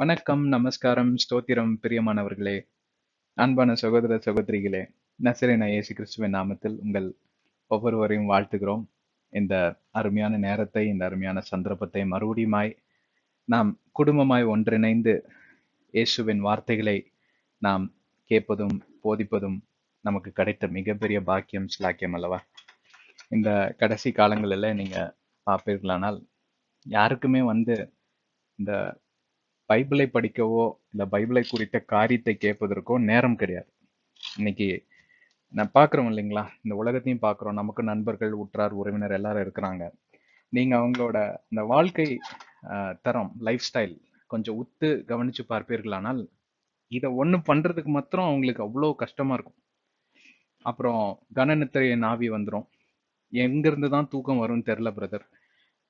வணக்கம் நமஸ்காரம் ஸ்தோத்திரம் பிரியமானவர்களே அன்பான சகோதர சகோதரிகளே நசரேன இயேசு கிறிஸ்துவின் நாமத்தில் உங்கள் ஒவ்வொருவரையும் வாழ்த்துகிறோம் இந்த அருமையான நேரத்தை இந்த அருமையான சந்தர்ப்பத்தை மறுபடியுமாய் நாம் குடும்பமாய் ஒன்றிணைந்து இயேசுவின் வார்த்தைகளை நாம் கேட்பதும் போதிப்பதும் நமக்கு கிடைத்த மிகப்பெரிய பாக்கியம் சிலாக்கியம் அல்லவா இந்த கடைசி காலங்களில் நீங்கள் பார்ப்பீர்களானால் யாருக்குமே வந்து இந்த பைபிளை படிக்கவோ இல்லை பைபிளை குறித்த காரியத்தை கேட்பதற்கோ நேரம் கிடையாது இன்னைக்கு நான் பார்க்குறோம் இல்லைங்களா இந்த உலகத்தையும் பார்க்குறோம் நமக்கு நண்பர்கள் உற்றார் உறவினர் எல்லாரும் இருக்கிறாங்க நீங்கள் அவங்களோட இந்த வாழ்க்கை தரம் லைஃப் ஸ்டைல் கொஞ்சம் உத்து கவனித்து பார்ப்பீர்களானால் இதை ஒன்று பண்ணுறதுக்கு மாத்திரம் அவங்களுக்கு அவ்வளோ கஷ்டமாக இருக்கும் அப்புறம் கணநித்திரைய நாவி வந்துடும் எங்கேருந்து தான் தூக்கம் வரும்னு தெரில பிரதர்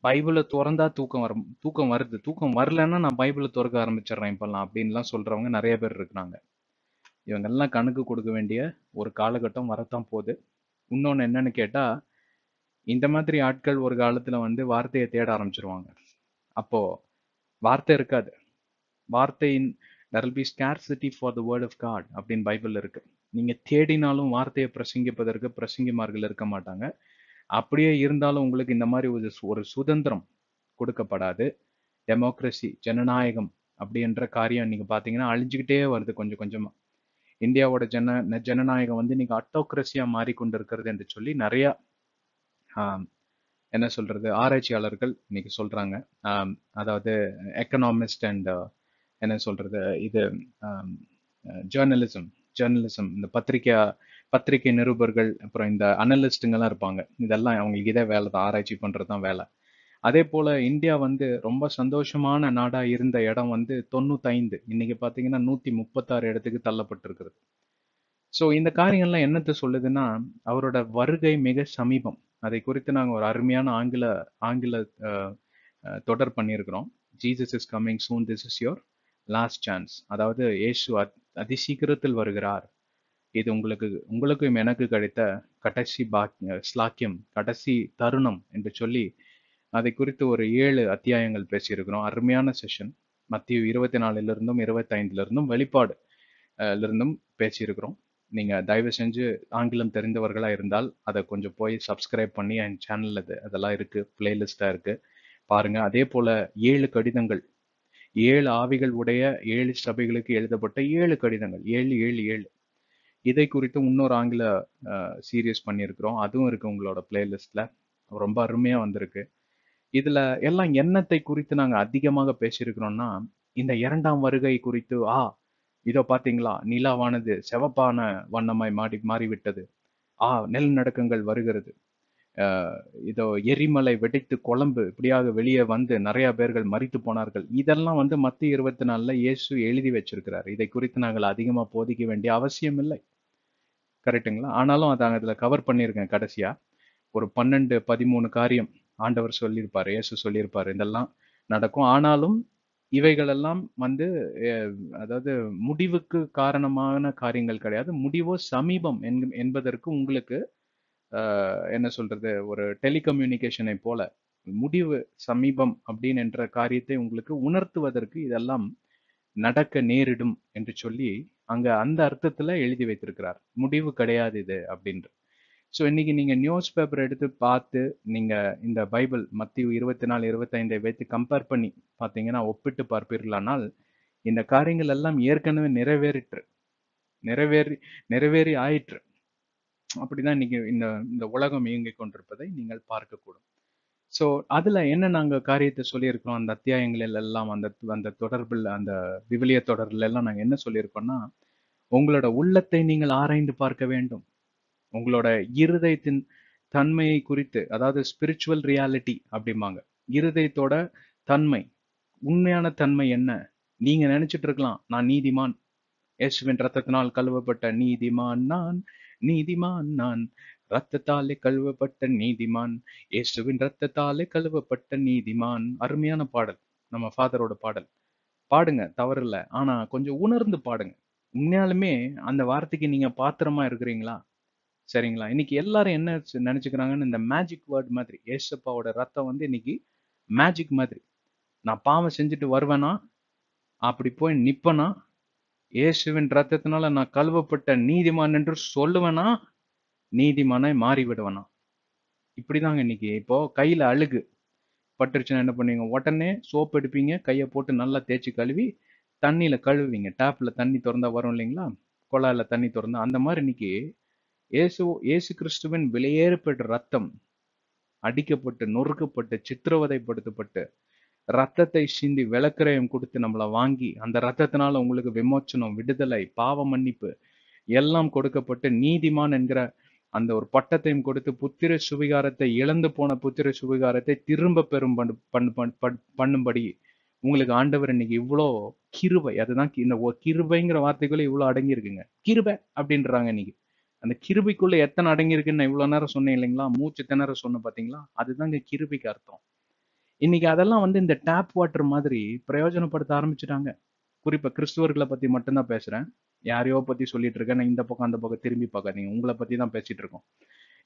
பைபிள திறந்தா தூக்கம் வரும் தூக்கம் வருது தூக்கம் வரலன்னா நான் பைபிளை திறக்க ஆரம்பிச்சிடுறேன் இப்பெல்லாம் அப்படின்லாம் சொல்றவங்க நிறைய பேர் இருக்கிறாங்க இவங்கெல்லாம் கணக்கு கொடுக்க வேண்டிய ஒரு காலகட்டம் வரத்தான் போகுது இன்னொன்று என்னன்னு கேட்டால் இந்த மாதிரி ஆட்கள் ஒரு காலத்தில் வந்து வார்த்தையை தேட ஆரம்பிச்சிருவாங்க அப்போ வார்த்தை இருக்காது வார்த்தையின் there be scarcity for the word of God அப்படின்னு பைபிள் இருக்கு நீங்கள் தேடினாலும் வார்த்தையை பிரசங்கிப்பதற்கு பிரசங்கிமார்கள் இருக்க மாட்டாங்க அப்படியே இருந்தாலும் உங்களுக்கு இந்த மாதிரி ஒரு ஒரு சுதந்திரம் கொடுக்கப்படாது டெமோக்ரஸி ஜனநாயகம் அப்படின்ற காரியம் நீங்கள் பார்த்தீங்கன்னா அழிஞ்சுக்கிட்டே வருது கொஞ்சம் கொஞ்சமாக இந்தியாவோட ஜன ஜனநாயகம் வந்து இன்னைக்கு அட்டோக்ரஸியாக மாறிக்கொண்டு இருக்கிறது என்று சொல்லி நிறையா என்ன சொல்கிறது ஆராய்ச்சியாளர்கள் இன்னைக்கு சொல்கிறாங்க அதாவது எக்கனாமிஸ்ட் அண்ட் uh, என்ன சொல்கிறது இது ஜேர்னலிசம் ஜேர்னலிசம் இந்த பத்திரிக்கை பத்திரிகை நிருபர்கள் அப்புறம் இந்த அனலிஸ்ட்டுங்கெல்லாம் இருப்பாங்க இதெல்லாம் அவங்களுக்கு இதே வேலை தான் ஆராய்ச்சி பண்ணுறது தான் வேலை அதே போல் இந்தியா வந்து ரொம்ப சந்தோஷமான நாடாக இருந்த இடம் வந்து தொண்ணூத்தைந்து இன்றைக்கி பார்த்தீங்கன்னா நூற்றி முப்பத்தாறு இடத்துக்கு தள்ளப்பட்டிருக்கிறது ஸோ இந்த காரியங்கள்லாம் என்னத்தை சொல்லுதுன்னா அவரோட வருகை மிக சமீபம் அதை குறித்து நாங்கள் ஒரு அருமையான ஆங்கில ஆங்கில தொடர் பண்ணியிருக்கிறோம் Jesus is coming soon this is your last chance அதாவது ஏசு அதிசீக்கிரத்தில் வருகிறார் இது உங்களுக்கு உங்களுக்கும் எனக்கு கிடைத்த கடைசி பாக்கிய ஸ்லாக்கியம் கடைசி தருணம் என்று சொல்லி அதை குறித்து ஒரு ஏழு அத்தியாயங்கள் பேசியிருக்கிறோம் அருமையான செஷன் மத்திய இருபத்தி நாலுலேருந்தும் இருபத்தைந்துலேருந்தும் வெளிப்பாடு இருந்தும் பேசியிருக்கிறோம் நீங்கள் தயவு செஞ்சு ஆங்கிலம் தெரிந்தவர்களாக இருந்தால் அதை கொஞ்சம் போய் சப்ஸ்கிரைப் பண்ணி என் சேனலில் அதெல்லாம் இருக்குது பிளேலிஸ்ட்டாக இருக்குது பாருங்கள் அதே போல் ஏழு கடிதங்கள் ஏழு ஆவிகள் உடைய ஏழு சபைகளுக்கு எழுதப்பட்ட ஏழு கடிதங்கள் ஏழு ஏழு ஏழு இதை குறித்து இன்னொரு ஆங்கில சீரியஸ் பண்ணியிருக்கிறோம் அதுவும் இருக்குது உங்களோட பிளேலிஸ்டில் ரொம்ப அருமையாக வந்திருக்கு இதில் எல்லாம் எண்ணத்தை குறித்து நாங்கள் அதிகமாக பேசியிருக்கிறோம்னா இந்த இரண்டாம் வருகை குறித்து ஆ இதோ பார்த்தீங்களா நிலாவானது செவப்பான வண்ணமாய் மாடி மாறிவிட்டது ஆ நிலநடுக்கங்கள் வருகிறது இதோ எரிமலை வெடித்து குழம்பு இப்படியாக வெளியே வந்து நிறைய பேர்கள் மறித்து போனார்கள் இதெல்லாம் வந்து மத்திய இருபத்தி நாலுல இயேசு எழுதி வச்சிருக்கிறார் இதை குறித்து நாங்கள் அதிகமாக போதிக்க வேண்டிய அவசியம் இல்லை கரெக்டுங்களா ஆனாலும் அதை அதில் கவர் பண்ணியிருக்கேன் கடைசியாக ஒரு பன்னெண்டு பதிமூணு காரியம் ஆண்டவர் சொல்லியிருப்பார் இயேசு சொல்லியிருப்பார் இதெல்லாம் நடக்கும் ஆனாலும் இவைகளெல்லாம் வந்து அதாவது முடிவுக்கு காரணமான காரியங்கள் கிடையாது முடிவோ சமீபம் என்பதற்கு உங்களுக்கு என்ன சொல்றது ஒரு டெலிகம்யூனிகேஷனை போல முடிவு சமீபம் அப்படின்னு என்ற காரியத்தை உங்களுக்கு உணர்த்துவதற்கு இதெல்லாம் நடக்க நேரிடும் என்று சொல்லி அங்க அந்த அர்த்தத்துல எழுதி வைத்திருக்கிறார் முடிவு கிடையாது இது அப்படின்ற ஸோ இன்னைக்கு நீங்க நியூஸ் பேப்பர் எடுத்து பார்த்து நீங்க இந்த பைபிள் மத்திய இருபத்தி நாலு இருபத்தைந்தை வைத்து கம்பேர் பண்ணி பார்த்தீங்கன்னா ஒப்பிட்டு பார்ப்பீர்களானால் இந்த காரியங்கள் எல்லாம் ஏற்கனவே நிறைவேறிற்று நிறைவேறி நிறைவேறி ஆயிற்று அப்படிதான் இன்னைக்கு இந்த இந்த உலகம் இயங்கி கொண்டிருப்பதை நீங்கள் பார்க்கக்கூடும் ஸோ அதில் என்ன நாங்கள் காரியத்தை சொல்லியிருக்கிறோம் அந்த அத்தியாயங்களில் எல்லாம் அந்த அந்த தொடர்பில் அந்த விவிலிய தொடர்ல எல்லாம் நாங்கள் என்ன சொல்லியிருக்கோம்னா உங்களோட உள்ளத்தை நீங்கள் ஆராய்ந்து பார்க்க வேண்டும் உங்களோட இருதயத்தின் தன்மையை குறித்து அதாவது ஸ்பிரிச்சுவல் ரியாலிட்டி அப்படிம்பாங்க இருதயத்தோட தன்மை உண்மையான தன்மை என்ன நீங்க நினைச்சிட்டு இருக்கலாம் நான் நீதிமான் இயேசுவின் ரத்தத்தினால் கழுவப்பட்ட நீதிமான் நான் நீதிமான் நான் ரத்தத்தாலே கழுவப்பட்ட நீதிமான் இயேசுவின் ரத்தத்தாலே கழுவப்பட்ட நீதிமான் அருமையான பாடல் நம்ம ஃபாதரோட பாடல் பாடுங்க தவறில்ல ஆனா கொஞ்சம் உணர்ந்து பாடுங்க உண்மையாலுமே அந்த வார்த்தைக்கு நீங்க பாத்திரமா இருக்கிறீங்களா சரிங்களா இன்னைக்கு எல்லாரும் என்ன நினைச்சுக்கிறாங்கன்னு இந்த மேஜிக் வேர்ட் மாதிரி ஏசப்பாவோட ரத்தம் வந்து இன்னைக்கு மேஜிக் மாதிரி நான் பாவம் செஞ்சுட்டு வருவேனா அப்படி போய் நிப்பனா இயேசுவின் ரத்தத்தினால நான் கழுவப்பட்ட நீதிமான் என்று சொல்லுவேனா மாறி மாறிவிடுவேனா இப்படிதாங்க இன்னைக்கு இப்போ கையில அழுகு பட்டுருச்சுன்னா என்ன பண்ணுவீங்க உடனே சோப் எடுப்பீங்க கையை போட்டு நல்லா தேய்ச்சி கழுவி தண்ணியில் கழுவுவீங்க. டேப்பில் தண்ணி திறந்தா வரும் இல்லைங்களா? குழாயில் தண்ணி திறந்தா அந்த மாதிரி இன்னைக்கு ஏசு ஏசு கிறிஸ்துவின் விலையேறப்பட்ட ரத்தம் அடிக்கப்பட்டு, நொறுக்கப்பட்டு, சித்திரவதைப்படுத்தப்பட்டு, ரத்தத்தை சிந்தி விளக்கிரயம் கொடுத்து நம்மளை வாங்கி, அந்த ரத்தத்தினால உங்களுக்கு விமோச்சனம், விடுதலை, பாவ மன்னிப்பு எல்லாம் கொடுக்கப்பட்டு, நீதிமான் என்கிற அந்த ஒரு பட்டத்தையும் கொடுத்து, புத்திர சுவிகாரத்தை இழந்து போன புத்திர சுவிகாரத்தை திரும்ப பெறும் பண் பண் பண் பண் பண்ணும்படி உங்களுக்கு ஆண்டவர் இன்னைக்கு இவ்வளோ கிருபை அதுதான் இந்த கிருபைங்கிற வார்த்தைக்குள்ளே இவ்வளோ அடங்கியிருக்குங்க கிருபை அப்படின்றாங்க இன்னைக்கு அந்த கிருபைக்குள்ளே எத்தனை அடங்கியிருக்குன்னு நான் இவ்வளோ நேரம் சொன்னேன் இல்லைங்களா மூச்சு நேரம் சொன்ன பார்த்தீங்களா அதுதாங்க கிருபிக்கு அர்த்தம் இன்னைக்கு அதெல்லாம் வந்து இந்த டேப் வாட்டர் மாதிரி பிரயோஜனப்படுத்த ஆரம்பிச்சிட்டாங்க குறிப்பாக கிறிஸ்துவர்களை பற்றி மட்டும்தான் பேசுகிறேன் யாரையோ பற்றி சொல்லிட்டு இருக்கேன் நான் இந்த பக்கம் அந்த பக்கம் திரும்பி பார்க்காதீங்க உங்களை பற்றி தான் பேசிகிட்டு இருக்கோம்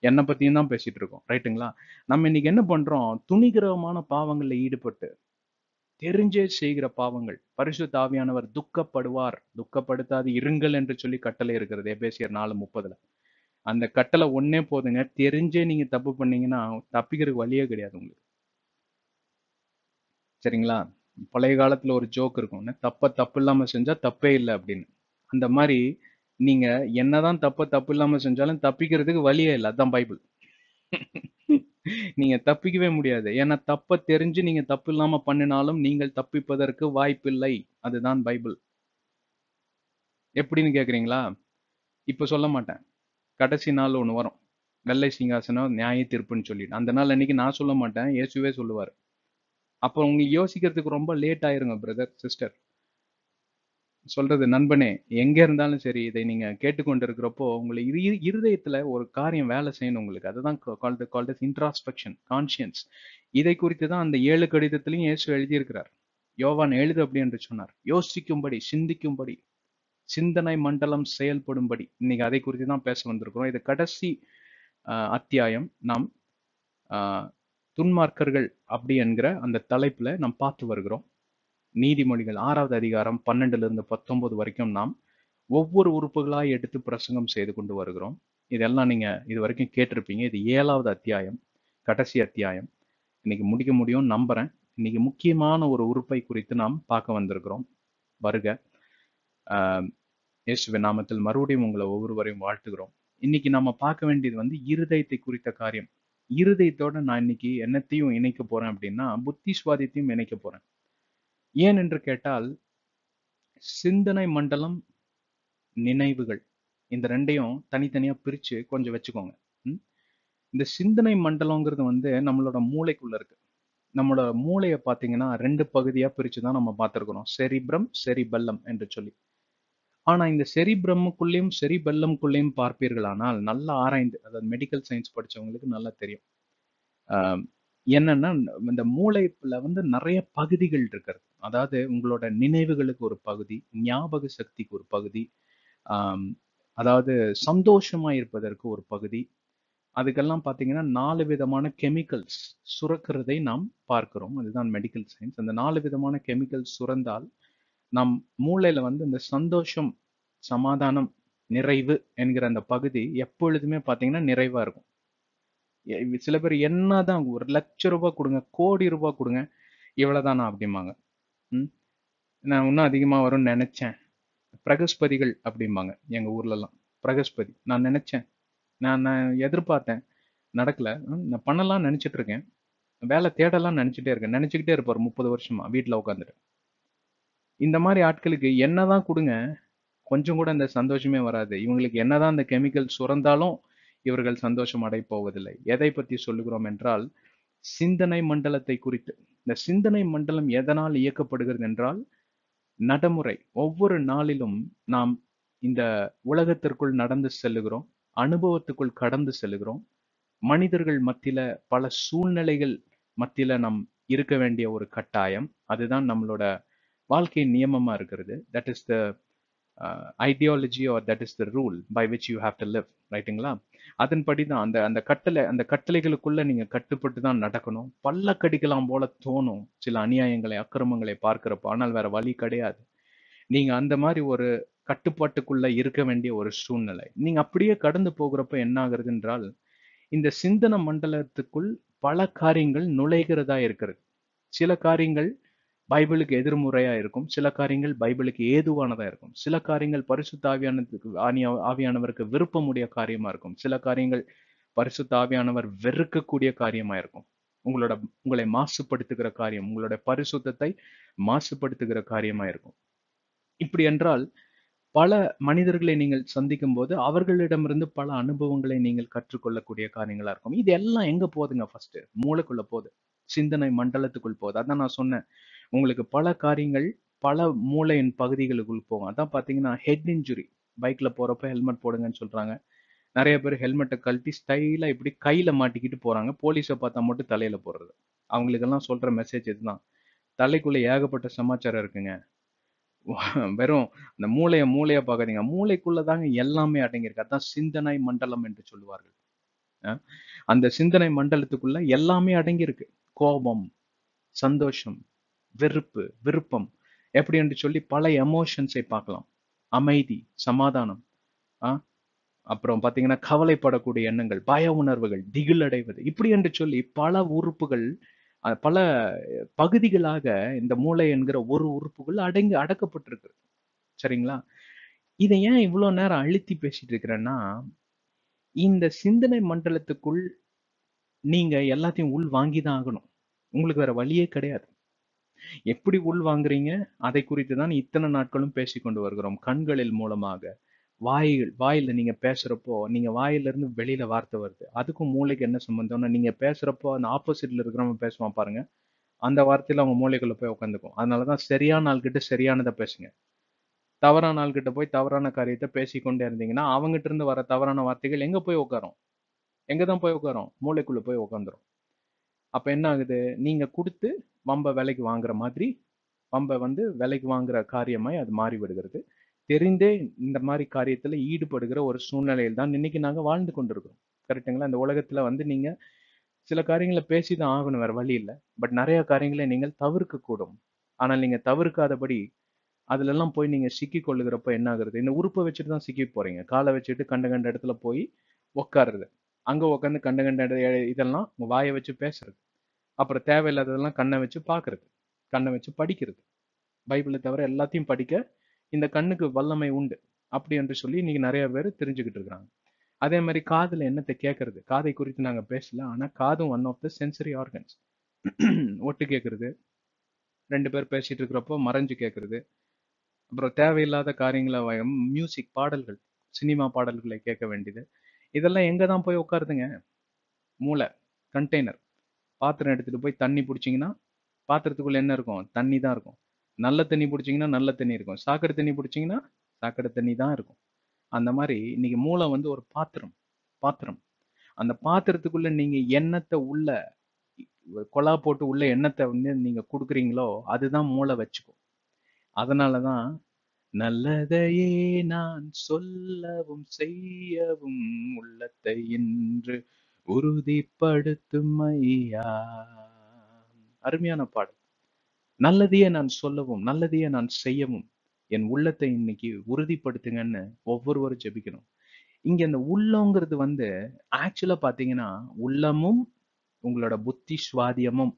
என்னை பற்றியும் தான் பேசிகிட்டு இருக்கோம் ரைட்டுங்களா நம்ம இன்னைக்கு என்ன பண்ணுறோம் துணிகரமான பாவங்களில் ஈடுபட்டு தெரிஞ்சே செய்கிற பாவங்கள் பரிசு தாவியானவர் துக்கப்படுவார் துக்கப்படுத்தாது இருங்கள் என்று சொல்லி கட்டளை இருக்கிறது எபேசியர் நாலு முப்பதுல அந்த கட்டளை ஒன்னே போதுங்க தெரிஞ்சே நீங்க தப்பு பண்ணீங்கன்னா தப்பிக்கிறதுக்கு வழியே கிடையாது உங்களுக்கு சரிங்களா பழைய காலத்துல ஒரு ஜோக் இருக்கும் தப்ப தப்பு இல்லாம செஞ்சா தப்பே இல்லை அப்படின்னு அந்த மாதிரி நீங்க என்னதான் தப்ப தப்பு இல்லாம செஞ்சாலும் தப்பிக்கிறதுக்கு வழியே இல்லை அதான் பைபிள் நீங்க தப்பிக்கவே முடியாது ஏன்னா தப்ப தெரிஞ்சு நீங்க தப்பு இல்லாம பண்ணினாலும் நீங்கள் தப்பிப்பதற்கு வாய்ப்பில்லை அதுதான் பைபிள் எப்படின்னு கேக்குறீங்களா இப்ப சொல்ல மாட்டேன் கடைசி நாள் ஒன்று வரும் வெள்ளை சிங்காசனம் நியாய தீர்ப்புன்னு சொல்லிட்டு அந்த நாள் அன்னைக்கு நான் சொல்ல மாட்டேன் இயேசுவே சொல்லுவார் அப்போ உங்களுக்கு யோசிக்கிறதுக்கு ரொம்ப லேட் ஆயிருங்க பிரதர் சிஸ்டர் சொல்றது நண்பனே எங்க இருந்தாலும் சரி இதை நீங்க கேட்டுக்கொண்டிருக்கிறப்போ உங்களை இரு இருதயத்துல ஒரு காரியம் வேலை செய்யணும் உங்களுக்கு அதுதான் இன்ட்ராஸ்பெக்ஷன் கான்சியன்ஸ் இதை குறித்து தான் அந்த ஏழு கடிதத்திலையும் இயேசு எழுதியிருக்கிறார் யோவான் எழுது அப்படி என்று சொன்னார் யோசிக்கும்படி சிந்திக்கும்படி சிந்தனை மண்டலம் செயல்படும்படி இன்னைக்கு அதை குறித்து தான் பேச வந்திருக்கிறோம் இது கடைசி அத்தியாயம் நாம் துன்மார்க்கர்கள் அப்படி என்கிற அந்த தலைப்புல நாம் பார்த்து வருகிறோம் நீதிமொழிகள் ஆறாவது அதிகாரம் பன்னெண்டுல இருந்து பத்தொன்பது வரைக்கும் நாம் ஒவ்வொரு உறுப்புகளாய் எடுத்து பிரசங்கம் செய்து கொண்டு வருகிறோம் இதெல்லாம் நீங்க இது வரைக்கும் கேட்டிருப்பீங்க இது ஏழாவது அத்தியாயம் கடைசி அத்தியாயம் இன்னைக்கு முடிக்க முடியும் நம்புறேன் இன்னைக்கு முக்கியமான ஒரு உறுப்பை குறித்து நாம் பார்க்க வந்திருக்கிறோம் வருக இயேசுவின் நாமத்தில் மறுபடியும் உங்களை ஒவ்வொருவரையும் வாழ்த்துகிறோம் இன்னைக்கு நம்ம பார்க்க வேண்டியது வந்து இருதயத்தை குறித்த காரியம் இருதயத்தோட நான் இன்னைக்கு என்னத்தையும் இணைக்க போறேன் அப்படின்னா புத்தி சுவாதியத்தையும் இணைக்க போறேன் ஏன் என்று கேட்டால் சிந்தனை மண்டலம் நினைவுகள் இந்த ரெண்டையும் தனித்தனியா பிரிச்சு கொஞ்சம் வச்சுக்கோங்க இந்த சிந்தனை மண்டலங்கிறது வந்து நம்மளோட மூளைக்குள்ள இருக்கு நம்மளோட மூளையை பார்த்தீங்கன்னா ரெண்டு பகுதியா பிரித்து தான் நம்ம பார்த்துருக்கிறோம் செரிப்ரம் செரிபல்லம் என்று சொல்லி ஆனா இந்த செரிபிரம்முக்குள்ளேயும் செரிபல்லம்குள்ளேயும் பார்ப்பீர்களானால் நல்லா ஆராய்ந்து அதாவது மெடிக்கல் சயின்ஸ் படிச்சவங்களுக்கு நல்லா தெரியும் என்னன்னா இந்த மூளைல வந்து நிறைய பகுதிகள் இருக்கிறது அதாவது உங்களோட நினைவுகளுக்கு ஒரு பகுதி ஞாபக சக்திக்கு ஒரு பகுதி அதாவது சந்தோஷமா இருப்பதற்கு ஒரு பகுதி அதுக்கெல்லாம் பார்த்தீங்கன்னா நாலு விதமான கெமிக்கல்ஸ் சுரக்கிறதை நாம் பார்க்கிறோம் அதுதான் மெடிக்கல் சயின்ஸ் அந்த நாலு விதமான கெமிக்கல்ஸ் சுரந்தால் நம் மூளையில வந்து இந்த சந்தோஷம் சமாதானம் நிறைவு என்கிற அந்த பகுதி எப்பொழுதுமே பார்த்தீங்கன்னா நிறைவா இருக்கும் சில பேர் என்னதான் ஒரு லட்ச ரூபாய் கொடுங்க கோடி ரூபாய் கொடுங்க இவ்வளவுதானா அப்படிம்பாங்க நான் இன்னும் அதிகமாக வரும்னு நினச்சேன் பிரகஸ்பதிகள் அப்படிம்பாங்க எங்கள் ஊர்லலாம் பிரகஸ்பதி நான் நினச்சேன் நான் நான் எதிர்பார்த்தேன் நடக்கலை நான் பண்ணலாம் நினச்சிட்டு இருக்கேன் வேலை தேடலாம் நினச்சிட்டே இருக்கேன் நினச்சிக்கிட்டே இருப்பார் முப்பது வருஷமா வீட்டில் உட்காந்துட்டு இந்த மாதிரி ஆட்களுக்கு என்ன தான் கொடுங்க கொஞ்சம் கூட அந்த சந்தோஷமே வராது இவங்களுக்கு என்னதான் அந்த கெமிக்கல் சுரந்தாலும் இவர்கள் சந்தோஷம் அடைப்போவதில்லை எதை பற்றி சொல்லுகிறோம் என்றால் சிந்தனை மண்டலத்தை குறித்து இந்த சிந்தனை மண்டலம் எதனால் இயக்கப்படுகிறது என்றால் நடைமுறை ஒவ்வொரு நாளிலும் நாம் இந்த உலகத்திற்குள் நடந்து செல்லுகிறோம் அனுபவத்துக்குள் கடந்து செல்லுகிறோம் மனிதர்கள் மத்தியில பல சூழ்நிலைகள் மத்தியில நம் இருக்க வேண்டிய ஒரு கட்டாயம் அதுதான் நம்மளோட வாழ்க்கையின் நியமமா இருக்கிறது that is the ideology or that is the rule by which you have to live ரைட்டுங்களா அதன்படி தான் அந்த அந்த கட்டளை அந்த கட்டளைகளுக்குள்ள நீங்க கட்டுப்பட்டு தான் நடக்கணும் பல்ல கடிக்கலாம் போல தோணும் சில அநியாயங்களை அக்கிரமங்களை பார்க்கிறப்போ ஆனால் வேற வழி கிடையாது நீங்க அந்த மாதிரி ஒரு கட்டுப்பாட்டுக்குள்ள இருக்க வேண்டிய ஒரு சூழ்நிலை நீங்க அப்படியே கடந்து போகிறப்ப என்ன ஆகுறது என்றால் இந்த சிந்தன மண்டலத்துக்குள் பல காரியங்கள் நுழைகிறதா இருக்கிறது சில காரியங்கள் பைபிளுக்கு எதிர்முறையா இருக்கும் சில காரியங்கள் பைபிளுக்கு ஏதுவானதா இருக்கும் சில காரியங்கள் பரிசுத்த ஆவியானதுக்கு ஆவியானவருக்கு விருப்பமுடைய காரியமா இருக்கும் சில காரியங்கள் பரிசுத்த ஆவியானவர் வெறுக்கக்கூடிய காரியமா இருக்கும் உங்களோட உங்களை மாசுபடுத்துகிற காரியம் உங்களோட பரிசுத்தத்தை மாசுபடுத்துகிற காரியமா இருக்கும் இப்படி என்றால் பல மனிதர்களை நீங்கள் சந்திக்கும் போது அவர்களிடமிருந்து பல அனுபவங்களை நீங்கள் கற்றுக்கொள்ளக்கூடிய காரியங்களா இருக்கும் இது எல்லாம் எங்க போகுதுங்க ஃபர்ஸ்ட் மூளைக்குள்ள போகுது சிந்தனை மண்டலத்துக்குள் போகுது அதான் நான் சொன்னேன் உங்களுக்கு பல காரியங்கள் பல மூளையின் பகுதிகளுக்குள் போகும் அதான் பார்த்தீங்கன்னா ஹெட் இன்ஜுரி பைக்கில் போகிறப்ப ஹெல்மெட் போடுங்கன்னு சொல்கிறாங்க நிறைய பேர் ஹெல்மெட்டை கழட்டி ஸ்டைலாக இப்படி கையில் மாட்டிக்கிட்டு போகிறாங்க போலீஸை பார்த்தா மட்டும் தலையில் போடுறது அவங்களுக்கெல்லாம் சொல்கிற மெசேஜ் இதுதான் தலைக்குள்ளே ஏகப்பட்ட சமாச்சாரம் இருக்குங்க வெறும் இந்த மூளையை மூளையை பார்க்காதீங்க மூளைக்குள்ளே தாங்க எல்லாமே அடங்கியிருக்கு அதான் சிந்தனை மண்டலம் என்று சொல்லுவார்கள் அந்த சிந்தனை மண்டலத்துக்குள்ள எல்லாமே அடங்கியிருக்கு கோபம் சந்தோஷம் வெறுப்பு விருப்பம் எப்படி என்று சொல்லி பல எமோஷன்ஸை பார்க்கலாம் அமைதி சமாதானம் ஆ அப்புறம் பார்த்தீங்கன்னா கவலைப்படக்கூடிய எண்ணங்கள் பய உணர்வுகள் திகில் அடைவது இப்படி என்று சொல்லி பல உறுப்புகள் பல பகுதிகளாக இந்த மூளை என்கிற ஒரு உறுப்புகள் அடங்கி அடக்கப்பட்டிருக்கு சரிங்களா இதை ஏன் இவ்வளோ நேரம் அழுத்தி பேசிட்டு இருக்கிறேன்னா இந்த சிந்தனை மண்டலத்துக்குள் நீங்க எல்லாத்தையும் உள் வாங்கி தான் ஆகணும் உங்களுக்கு வேற வழியே கிடையாது எப்படி உள்வாங்குறீங்க அதை குறித்து தான் இத்தனை நாட்களும் பேசிக்கொண்டு வருகிறோம் கண்களில் மூலமாக வாயில் வாயில நீங்க பேசுறப்போ நீங்க வாயில இருந்து வெளியில வார்த்தை வருது அதுக்கும் மூளைக்கு என்ன சம்பந்தம்னா நீங்க பேசுறப்போ அந்த ஆப்போசிட்ல இருக்கிறவங்க பேசுவான் பாருங்க அந்த வார்த்தையில அவங்க மூளைக்குள்ள போய் உட்காந்துக்கும் அதனாலதான் சரியான ஆள்கிட்ட சரியானதை பேசுங்க தவறான ஆள்கிட்ட போய் தவறான காரியத்தை பேசிக்கொண்டே இருந்தீங்கன்னா அவங்ககிட்ட இருந்து வர தவறான வார்த்தைகள் எங்க போய் உட்காரும் எங்க தான் போய் உட்காரும் மூளைக்குள்ள போய் உட்காந்துரும் அப்போ என்ன ஆகுது நீங்கள் கொடுத்து வம்ப விலைக்கு வாங்குற மாதிரி வம்பை வந்து விலைக்கு வாங்குற காரியமாய் அது மாறி விடுகிறது தெரிந்தே இந்த மாதிரி காரியத்தில் ஈடுபடுகிற ஒரு சூழ்நிலையில் தான் இன்னைக்கு நாங்கள் வாழ்ந்து கொண்டிருக்கிறோம் கரெக்டுங்களா இந்த உலகத்தில் வந்து நீங்கள் சில காரியங்களை பேசி தான் ஆகணும் வேறு வழி இல்லை பட் நிறையா காரியங்களை நீங்கள் தவிர்க்கக்கூடும் ஆனால் நீங்கள் தவிர்க்காதபடி அதுலெல்லாம் போய் நீங்கள் சிக்கி கொள்ளுகிறப்ப என்ன ஆகுறது இந்த உறுப்பை வச்சுட்டு தான் சிக்கி போகிறீங்க காலை வச்சுட்டு கண்ட கண்ட இடத்துல போய் உட்காருறது அங்கே உட்காந்து கண்ட கண்ட இதெல்லாம் வாயை வச்சு பேசுறது அப்புறம் தேவையில்லாததெல்லாம் கண்ணை வச்சு பார்க்கறது கண்ணை வச்சு படிக்கிறது பைபிளை தவிர எல்லாத்தையும் படிக்க இந்த கண்ணுக்கு வல்லமை உண்டு அப்படி என்று சொல்லி இன்னைக்கு நிறைய பேர் தெரிஞ்சுக்கிட்டு இருக்கிறாங்க அதே மாதிரி காதில் என்னத்தை கேட்கறது காதை குறித்து நாங்கள் பேசல ஆனால் காதும் one of the sensory organs ஒட்டு கேட்கறது ரெண்டு பேர் பேசிட்டு இருக்கிறப்போ மறைஞ்சு கேட்கறது அப்புறம் தேவையில்லாத காரியங்களை மியூசிக் பாடல்கள் சினிமா பாடல்களை கேட்க வேண்டியது இதெல்லாம் எங்கே தான் போய் உட்காருதுங்க மூளை கண்டெய்னர் பாத்திரம் எடுத்துகிட்டு போய் தண்ணி பிடிச்சிங்கன்னா பாத்திரத்துக்குள்ளே என்ன இருக்கும் தண்ணி தான் இருக்கும் நல்ல தண்ணி பிடிச்சிங்கன்னா நல்ல தண்ணி இருக்கும் சாக்கடை தண்ணி பிடிச்சிங்கன்னா சாக்கடை தண்ணி தான் இருக்கும் அந்த மாதிரி இன்னைக்கு மூளை வந்து ஒரு பாத்திரம் பாத்திரம் அந்த பாத்திரத்துக்குள்ளே நீங்கள் எண்ணத்தை உள்ள கொலா போட்டு உள்ள எண்ணத்தை வந்து நீங்கள் கொடுக்குறீங்களோ அதுதான் மூளை வச்சுக்கும் அதனால தான் நல்லதையே நான் சொல்லவும் செய்யவும் உள்ளத்தை இன்று உறுதிப்படுத்தும் ஐயா அருமையான பாடல் நல்லதையே நான் சொல்லவும் நல்லதையே நான் செய்யவும் என் உள்ளத்தை இன்னைக்கு உறுதிப்படுத்துங்கன்னு ஒவ்வொருவரும் ஜெபிக்கணும் இங்க இந்த உள்ளங்கிறது வந்து ஆக்சுவலா பாத்தீங்கன்னா உள்ளமும் உங்களோட புத்தி சுவாதியமும்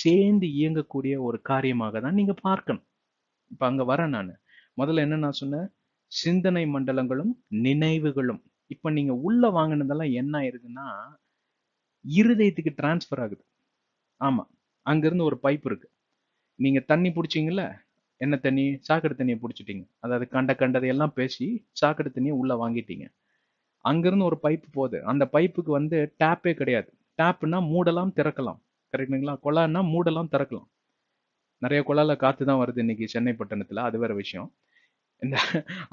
சேர்ந்து இயங்கக்கூடிய ஒரு காரியமாக தான் நீங்க பார்க்கணும் இப்ப அங்க வரேன் நான் முதல்ல என்ன நான் சொன்னேன் சிந்தனை மண்டலங்களும் நினைவுகளும் இப்போ நீங்க உள்ள வாங்கினதெல்லாம் என்ன ஆயிருக்குன்னா இருதயத்துக்கு டிரான்ஸ்ஃபர் ஆகுது ஆமா அங்கேருந்து ஒரு பைப் இருக்கு நீங்க தண்ணி பிடிச்சிங்கல்ல என்ன தண்ணி சாக்கடை தண்ணியை பிடிச்சிட்டிங்க அதாவது கண்ட கண்டதையெல்லாம் பேசி சாக்கடை தண்ணியை உள்ள வாங்கிட்டீங்க அங்கேருந்து ஒரு பைப் போகுது அந்த பைப்புக்கு வந்து டேப்பே கிடையாது டேப்னா மூடலாம் திறக்கலாம் கரெக்டுங்களா குழான்னா மூடலாம் திறக்கலாம் நிறைய குழால காற்று தான் வருது இன்னைக்கு சென்னை பட்டணத்தில் அது வேற விஷயம் இந்த